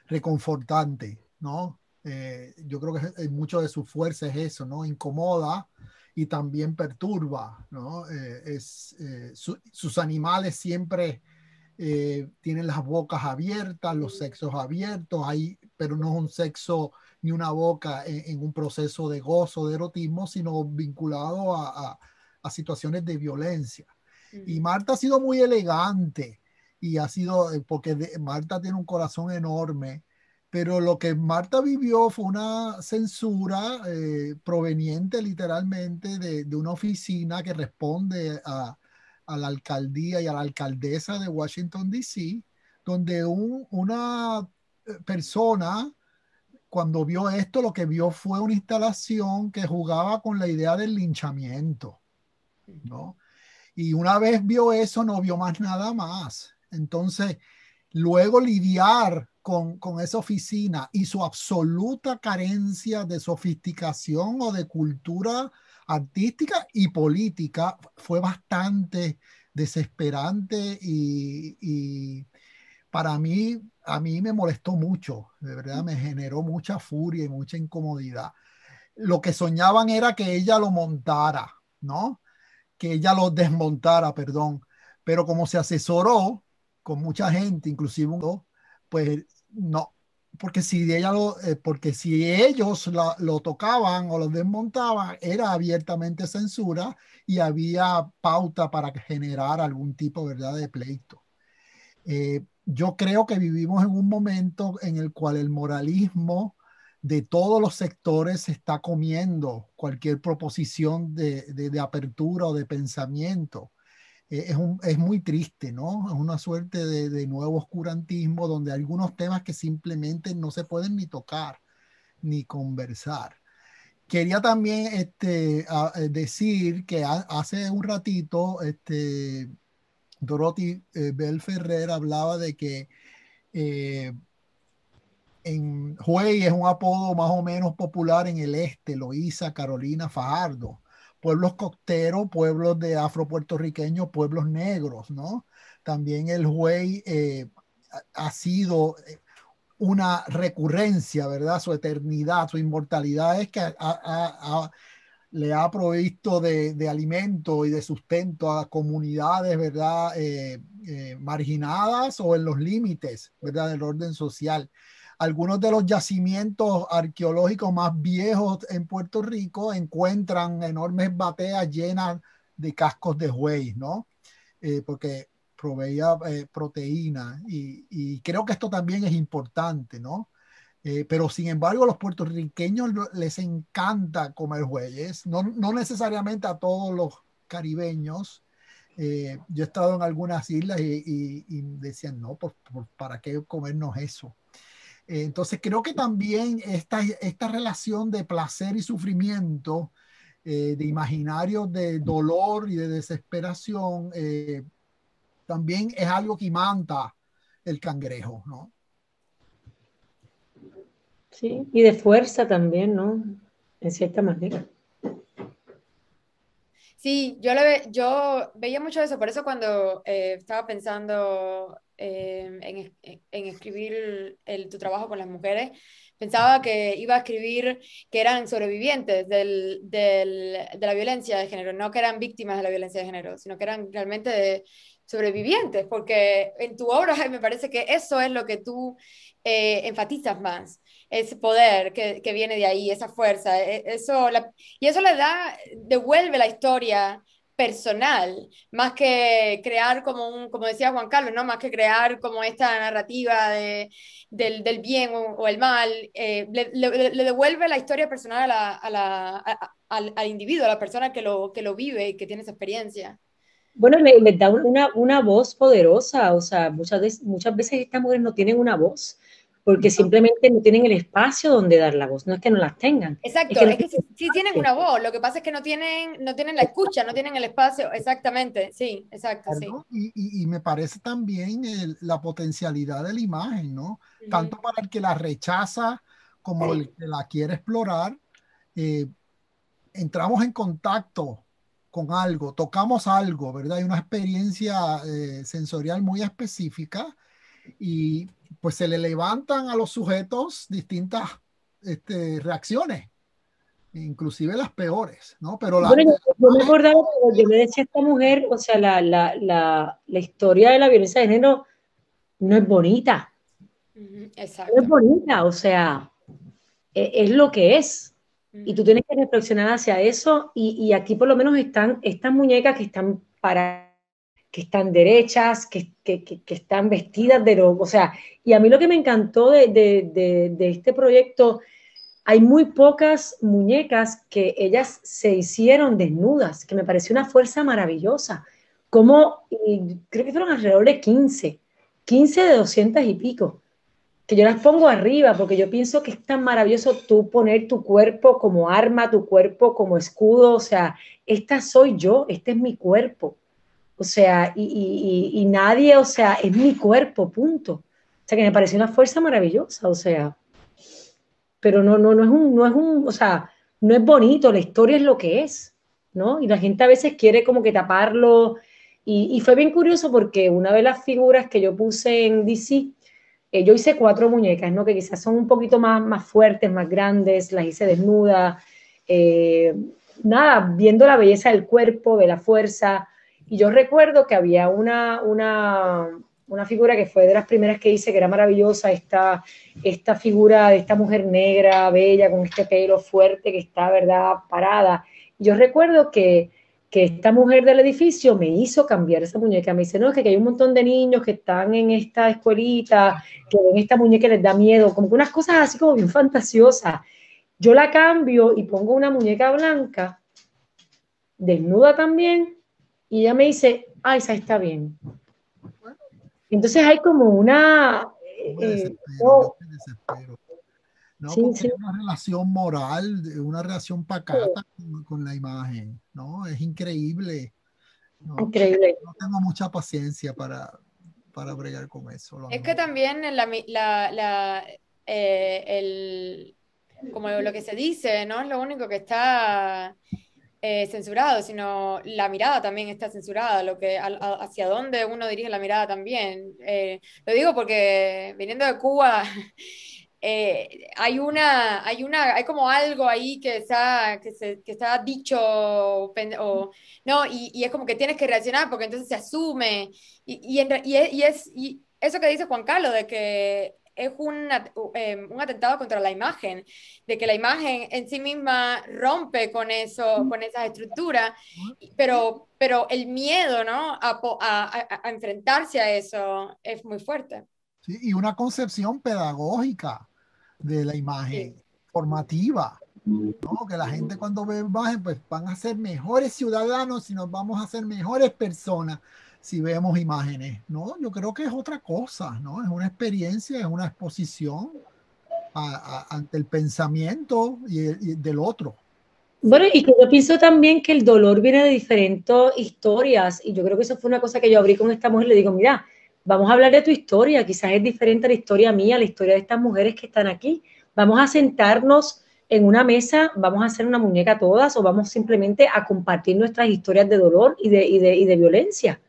reconfortante, ¿no? Eh, yo creo que mucho de su fuerza es eso, ¿no? Incomoda y también perturba, ¿no? es, sus animales siempre eh, tienen las bocas abiertas, los sexos abiertos, ahí, pero no es un sexo ni una boca en, un proceso de gozo, de erotismo, sino vinculado a, situaciones de violencia. Y Marta ha sido muy elegante y ha sido, eh, porque Marta tiene un corazón enorme, pero lo que Marta vivió fue una censura eh, proveniente literalmente de, una oficina que responde a, a la alcaldía y a la alcaldesa de Washington, D.C., donde una eh, persona, cuando vio esto, lo que vio fue una instalación que jugaba con la idea del linchamiento, Y una vez vio eso, no vio más nada más. Entonces, luego lidiar con, con, esa oficina y su absoluta carencia de sofisticación o de cultura artística y política fue bastante desesperante y, para mí, a mí me molestó mucho, de verdad me generó mucha furia y mucha incomodidad. Lo que soñaban era que ella lo montara, ¿no? Que ella lo desmontara, perdón. Pero como se asesoró con mucha gente, inclusive pues no, porque si ella eh, porque si ellos lo tocaban o lo desmontaban, era abiertamente censura y había pauta para generar algún tipo de pleito. Eh, yo creo que vivimos en un momento en el cual el moralismo de todos los sectores está comiendo cualquier proposición de apertura o de pensamiento. Eh, es, es, muy triste, ¿no? Es una suerte de, nuevo oscurantismo donde algunos temas que simplemente no se pueden ni tocar ni conversar. Quería también este, eh, decir que hace un ratito este, Dorothy eh, Bell Ferrer hablaba de que en Huey es un apodo más o menos popular en el este, Loisa, Carolina Fajardo pueblos costeros, pueblos de afropuertorriqueños, pueblos negros, ¿no? También el juez eh, ha sido eh, una recurrencia, ¿verdad? Su eternidad, su inmortalidad es que le ha provisto de, alimento y de sustento a comunidades, ¿verdad? Eh, marginadas o en los límites, ¿verdad? Del orden social algunos de los yacimientos arqueológicos más viejos en Puerto Rico encuentran enormes bateas llenas de cascos de juez, ¿no? Eh, porque proveía eh, proteína y, creo que esto también es importante, ¿no? Eh, pero sin embargo, a los puertorriqueños les encanta comer jueyes. no, necesariamente a todos los caribeños. yo he estado en algunas islas y, decían, no, ¿para qué comernos eso? entonces creo que también esta, esta relación de placer y sufrimiento, eh, de imaginarios de dolor y de desesperación, eh, también es algo que imanta el cangrejo, ¿no? Sí, y de fuerza también, ¿no? En cierta manera. Sí, yo, le yo veía mucho eso, por eso cuando eh, estaba pensando Em, en, escribir el, tu trabajo con las mujeres, pensaba que iba a escribir que eran sobrevivientes del, de la violencia de género, no que eran víctimas de la violencia de género, sino que eran realmente de, sobrevivientes, porque en tu obra me parece que eso es lo que tú eh, enfatizas más, ese poder que, viene de ahí, esa fuerza, e, eso, y eso le da, devuelve la historia personal, más que crear como un, como decía Juan Carlos, ¿no? Más que crear como esta narrativa del, bien o, el mal, eh, le, devuelve la historia personal al, individuo, a la persona que lo, vive y que tiene esa experiencia. Bueno, le, da una, voz poderosa, o sea, muchas muchas veces estas mujeres no tienen una voz, porque simplemente no tienen el espacio donde dar la voz, no es que no las tengan. Exacto, es que, sí, tienen una voz, lo que pasa es que no tienen, no tienen la escucha, no tienen el espacio, exactamente, sí, exacto, sí. Y, me parece también la potencialidad de la imagen, ¿no? Tanto para el que la rechaza como el que la quiere explorar, eh, entramos en contacto con algo, tocamos algo, ¿verdad? Hay una experiencia eh, sensorial muy específica y pues se le levantan a los sujetos distintas este, reacciones, inclusive las peores, ¿no? Pero la, yo, me acordaba, lo yo le decía esta mujer, o sea, la, la, la, la historia de la violencia de género no es bonita. Exacto. No es bonita, o sea, e, es, lo que es. Y tú tienes que reflexionar hacia eso. Y, y, aquí por lo menos están estas muñecas que están paradas que están derechas, que, están vestidas de lo... O sea, y a mí lo que me encantó de, este proyecto, hay muy pocas muñecas que ellas se hicieron desnudas, que me pareció una fuerza maravillosa. Como, creo que fueron alrededor de 15, 15 de 200 y pico, que yo las pongo arriba porque yo pienso que es tan maravilloso tú poner tu cuerpo como arma, tu cuerpo como escudo, o sea, esta soy yo, este es mi cuerpo o sea, y, nadie, o sea, es mi cuerpo, punto. O sea, que me pareció una fuerza maravillosa, o sea. Pero no, no, no es un, no es un, o sea, no es bonito, la historia es lo que es, ¿no? Y la gente a veces quiere como que taparlo. Y, fue bien curioso porque una de las figuras que yo puse en DC, eh, yo hice cuatro muñecas, ¿no? Que quizás son un poquito más, más fuertes, más grandes, las hice desnudas. Eh, nada, viendo la belleza del cuerpo, de la fuerza, y yo recuerdo que había una, una, figura que fue de las primeras que hice, que era maravillosa, esta, esta figura de esta mujer negra, bella, con este pelo fuerte que está, ¿verdad?, parada. Y yo recuerdo que, que esta mujer del edificio me hizo cambiar esa muñeca. Me dice, no, es que hay un montón de niños que están en esta escuelita, que ven esta muñeca y les da miedo, como que unas cosas así como bien fantasiosas. Yo la cambio y pongo una muñeca blanca, desnuda también, y ya me dice, ah, esa está bien. Entonces hay como una... desespero. una relación moral, una relación pacata con, la imagen, ¿no? Es increíble. ¿no? Increíble. No tengo mucha paciencia para, para bregar con eso. Es que también la, eh, el, como lo que se dice, ¿no? Es lo único que está eh, censurado, sino la mirada también está censurada, lo que, hacia dónde uno dirige la mirada también. Eh, lo digo porque viniendo de Cuba... Eh, hay una, hay una, hay como algo ahí que está, que, se, que está dicho, no, y, es como que tienes que reaccionar porque entonces se asume, y, y, es, eso que dice Juan Carlos, de que es un, em, un atentado contra la imagen, de que la imagen en sí misma rompe con, eso, con esas estructuras, pero, pero el miedo ¿no? a, a, enfrentarse a eso es muy fuerte. Sí, y una concepción pedagógica de la imagen, formativa. ¿no? Que la gente cuando ve imagen, pues van a ser mejores ciudadanos y nos vamos a ser mejores personas si vemos imágenes, ¿no? Yo creo que es otra cosa, ¿no? Es una experiencia, es una exposición ante el pensamiento del otro. Bueno, y yo pienso también que el dolor viene de diferentes historias, y yo creo que eso fue una cosa que yo abrí con esta mujer, le digo, mira, vamos a hablar de tu historia, quizás es diferente a la historia mía, la historia de estas mujeres que están aquí, vamos a sentarnos en una mesa, vamos a hacer una muñeca todas o vamos simplemente a compartir nuestras historias de dolor y de violencia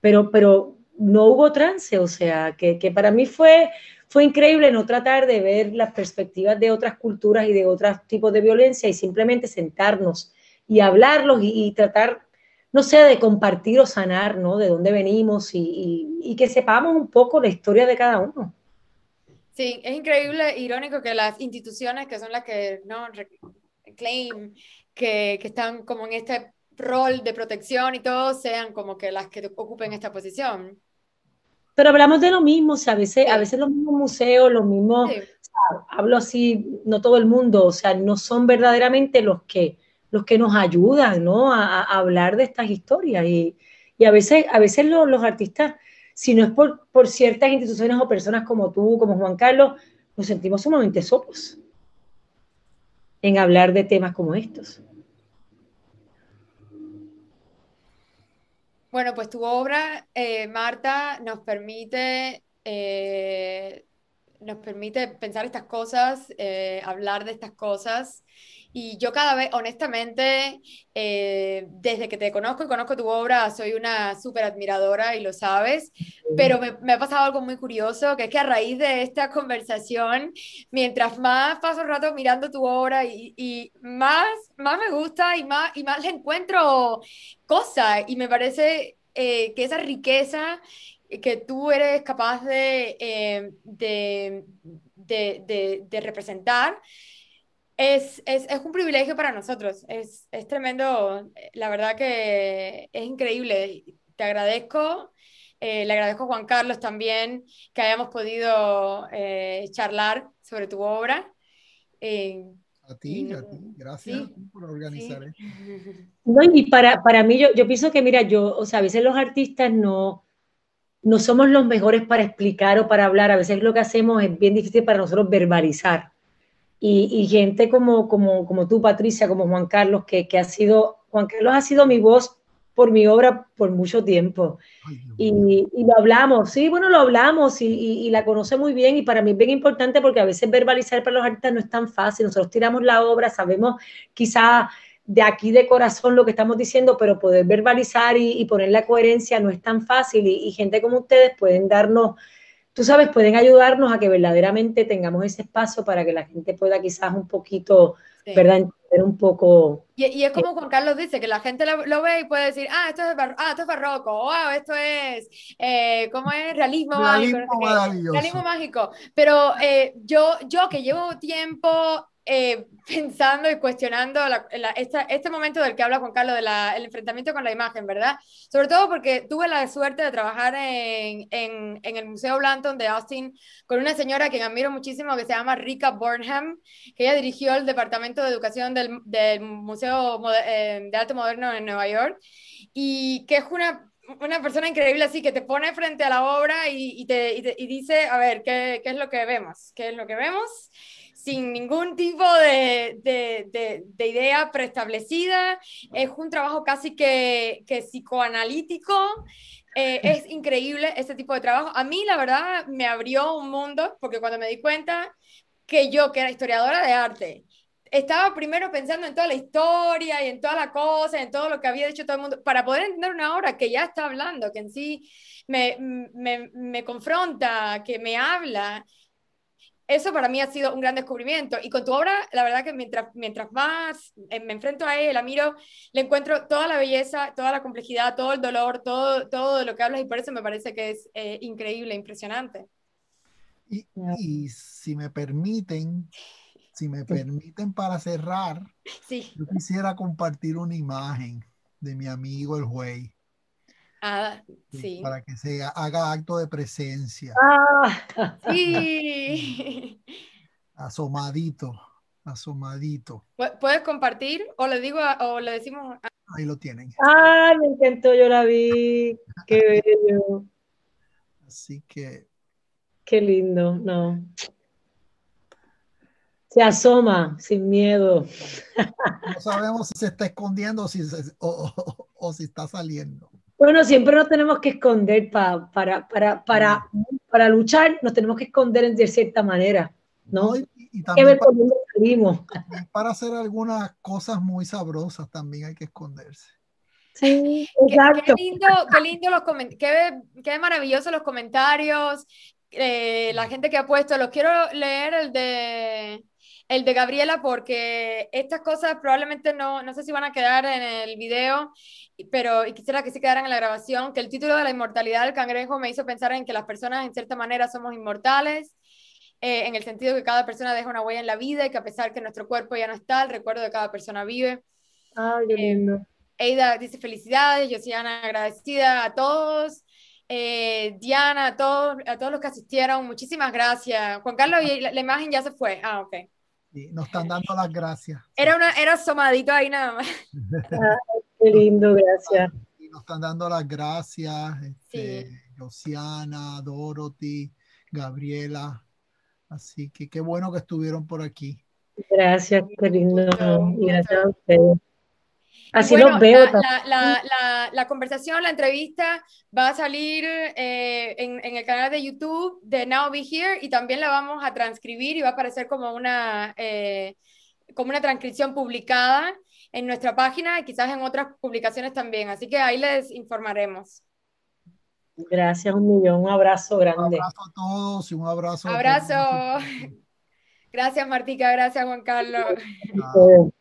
pero, pero no hubo trance, o sea, que, que para mí fue, fue increíble no tratar de ver las perspectivas de otras culturas y de otros tipos de violencia y simplemente sentarnos y hablarlos y, tratar, no sé, de compartir o sanar, ¿no? De dónde venimos y, y, que sepamos un poco la historia de cada uno. Sí, es increíble, irónico que las instituciones que son las que no claim que, que están como en este rol de protección y todo sean como que las que ocupen esta posición. Pero hablamos de lo mismo, o sea, a veces, a veces los mismos museos, los mismos, hablo así, no todo el mundo, o sea, no son verdaderamente los que, los que nos ayudan, ¿no? A, hablar de estas historias. Y, y a veces, a veces los, los artistas, si no es por, ciertas instituciones o personas como tú, como Juan Carlos, nos sentimos sumamente solos en hablar de temas como estos. Bueno, pues tu obra, eh, Marta, nos permite, eh, nos permite pensar estas cosas, eh, hablar de estas cosas y yo cada vez, honestamente, eh, desde que te conozco y conozco tu obra, soy una súper admiradora y lo sabes, pero me, me, ha pasado algo muy curioso, que es que a raíz de esta conversación, mientras más paso el rato mirando tu obra y, más, más me gusta y más, y más le encuentro cosas y me parece eh, que esa riqueza que tú eres capaz de, eh, de, de, de representar, es, un privilegio para nosotros, es, tremendo, eh, la verdad que es increíble. Te agradezco, eh, le agradezco a Juan Carlos también que hayamos podido eh, charlar sobre tu obra. a ti, gracias por organizar esto. y para, mí, yo, pienso que, mira, yo, a veces los artistas no, no somos los mejores para explicar o para hablar, a veces lo que hacemos es bien difícil para nosotros verbalizar y, gente como, como, como tú, Patricia, como Juan Carlos, que, que, ha sido, Juan Carlos ha sido mi voz por mi obra por mucho tiempo. y, lo hablamos, sí, bueno, lo hablamos y, y, la conoce muy bien y para mí es bien importante porque a veces verbalizar para los artistas no es tan fácil. Nosotros tiramos la obra, sabemos quizá de aquí de corazón lo que estamos diciendo, pero poder verbalizar y, poner la coherencia no es tan fácil y gente como ustedes pueden darnos tú sabes, pueden ayudarnos a que verdaderamente tengamos ese espacio para que la gente pueda quizás un poquito, ¿verdad? Entender un poco. Y, es como Juan Carlos dice, que la gente lo, ve y puede decir, ah, esto es, ah, esto es barroco, wow, esto es, eh, ¿cómo es? Realismo, mágico. Realismo mágico. Pero eh, yo, yo que llevo tiempo eh, pensando y cuestionando este momento del que habla Juan Carlos, del enfrentamiento con la imagen, ¿verdad? Sobre todo porque tuve la suerte de trabajar en, el Museo Blanton de Austin con una señora que admiro muchísimo que se llama Rica Burnham, que ella dirigió el Departamento de Educación del, Museo eh, de Arte Moderno en Nueva York y que es una persona increíble así que te pone frente a la obra y, te, dice, a ver, ¿qué, es lo que vemos? ¿Qué es lo que vemos? sin ningún tipo de, idea preestablecida. Es un trabajo casi que, psicoanalítico. Eh, es increíble este tipo de trabajo. A mí, la verdad, me abrió un mundo porque cuando me di cuenta que yo, que era historiadora de arte, estaba primero pensando en toda la historia y en toda la cosa, en todo lo que había dicho todo el mundo, para poder entender una obra que ya está hablando, que en sí me, me confronta, que me habla, eso para mí ha sido un gran descubrimiento. Y con tu obra, la verdad que mientras, mientras más eh, me enfrento a él, la miro, le encuentro toda la belleza, toda la complejidad, todo el dolor, todo, todo lo que hablas y por eso me parece que es eh, increíble, impresionante. Y, si me permiten, si me permiten para cerrar, yo quisiera compartir una imagen de mi amigo el juez. Ah, para que se haga acto de presencia. Ah, sí. Asomadito, asomadito. ¿Puedes compartir? O le digo, o le decimos. Ahí lo tienen. Ah, me encantó, yo la vi. Qué bello. Así que. Qué lindo, no. Se asoma sin miedo. No sabemos si se está escondiendo o si está saliendo. Bueno, siempre nos tenemos que esconder para, para, para, para, luchar, nos tenemos que esconder de cierta manera, ¿no? Y, también para, hacer algunas cosas muy sabrosas también hay que esconderse. Sí, exacto. Qué, lindo, qué lindo los maravilloso los comentarios, eh, la gente que ha puesto. Los quiero leer el de el de Gabriela, porque estas cosas probablemente no, no sé si van a quedar en el video, pero y quisiera que sí quedaran en la grabación, que el título de la inmortalidad del cangrejo me hizo pensar en que las personas en cierta manera somos inmortales, eh, en el sentido que cada persona deja una huella en la vida y que a pesar que nuestro cuerpo ya no está, el recuerdo de cada persona vive. Ay, eh, lindo. Eida dice felicidades, Josiana agradecida a todos. Eh, Diana, a todos, a todos los que asistieron, muchísimas gracias. Juan Carlos, la, imagen ya se fue. Ah, ok nos están dando las gracias. Era, una, era asomadito ahí nada más. qué lindo, gracias. nos están dando las gracias. Este, Dorothy, Gabriela. Así que qué bueno que estuvieron por aquí. Gracias, qué lindo. Gracias a ustedes. Así veo. La, la, conversación, la entrevista va a salir eh, en, el canal de YouTube de Now Be Here y también la vamos a transcribir y va a aparecer como una, eh, como una transcripción publicada en nuestra página y quizás en otras publicaciones también. Así que ahí les informaremos. Gracias un millón, un abrazo grande. Un abrazo a todos y un abrazo. Abrazo. Gracias Martica, gracias Juan Carlos.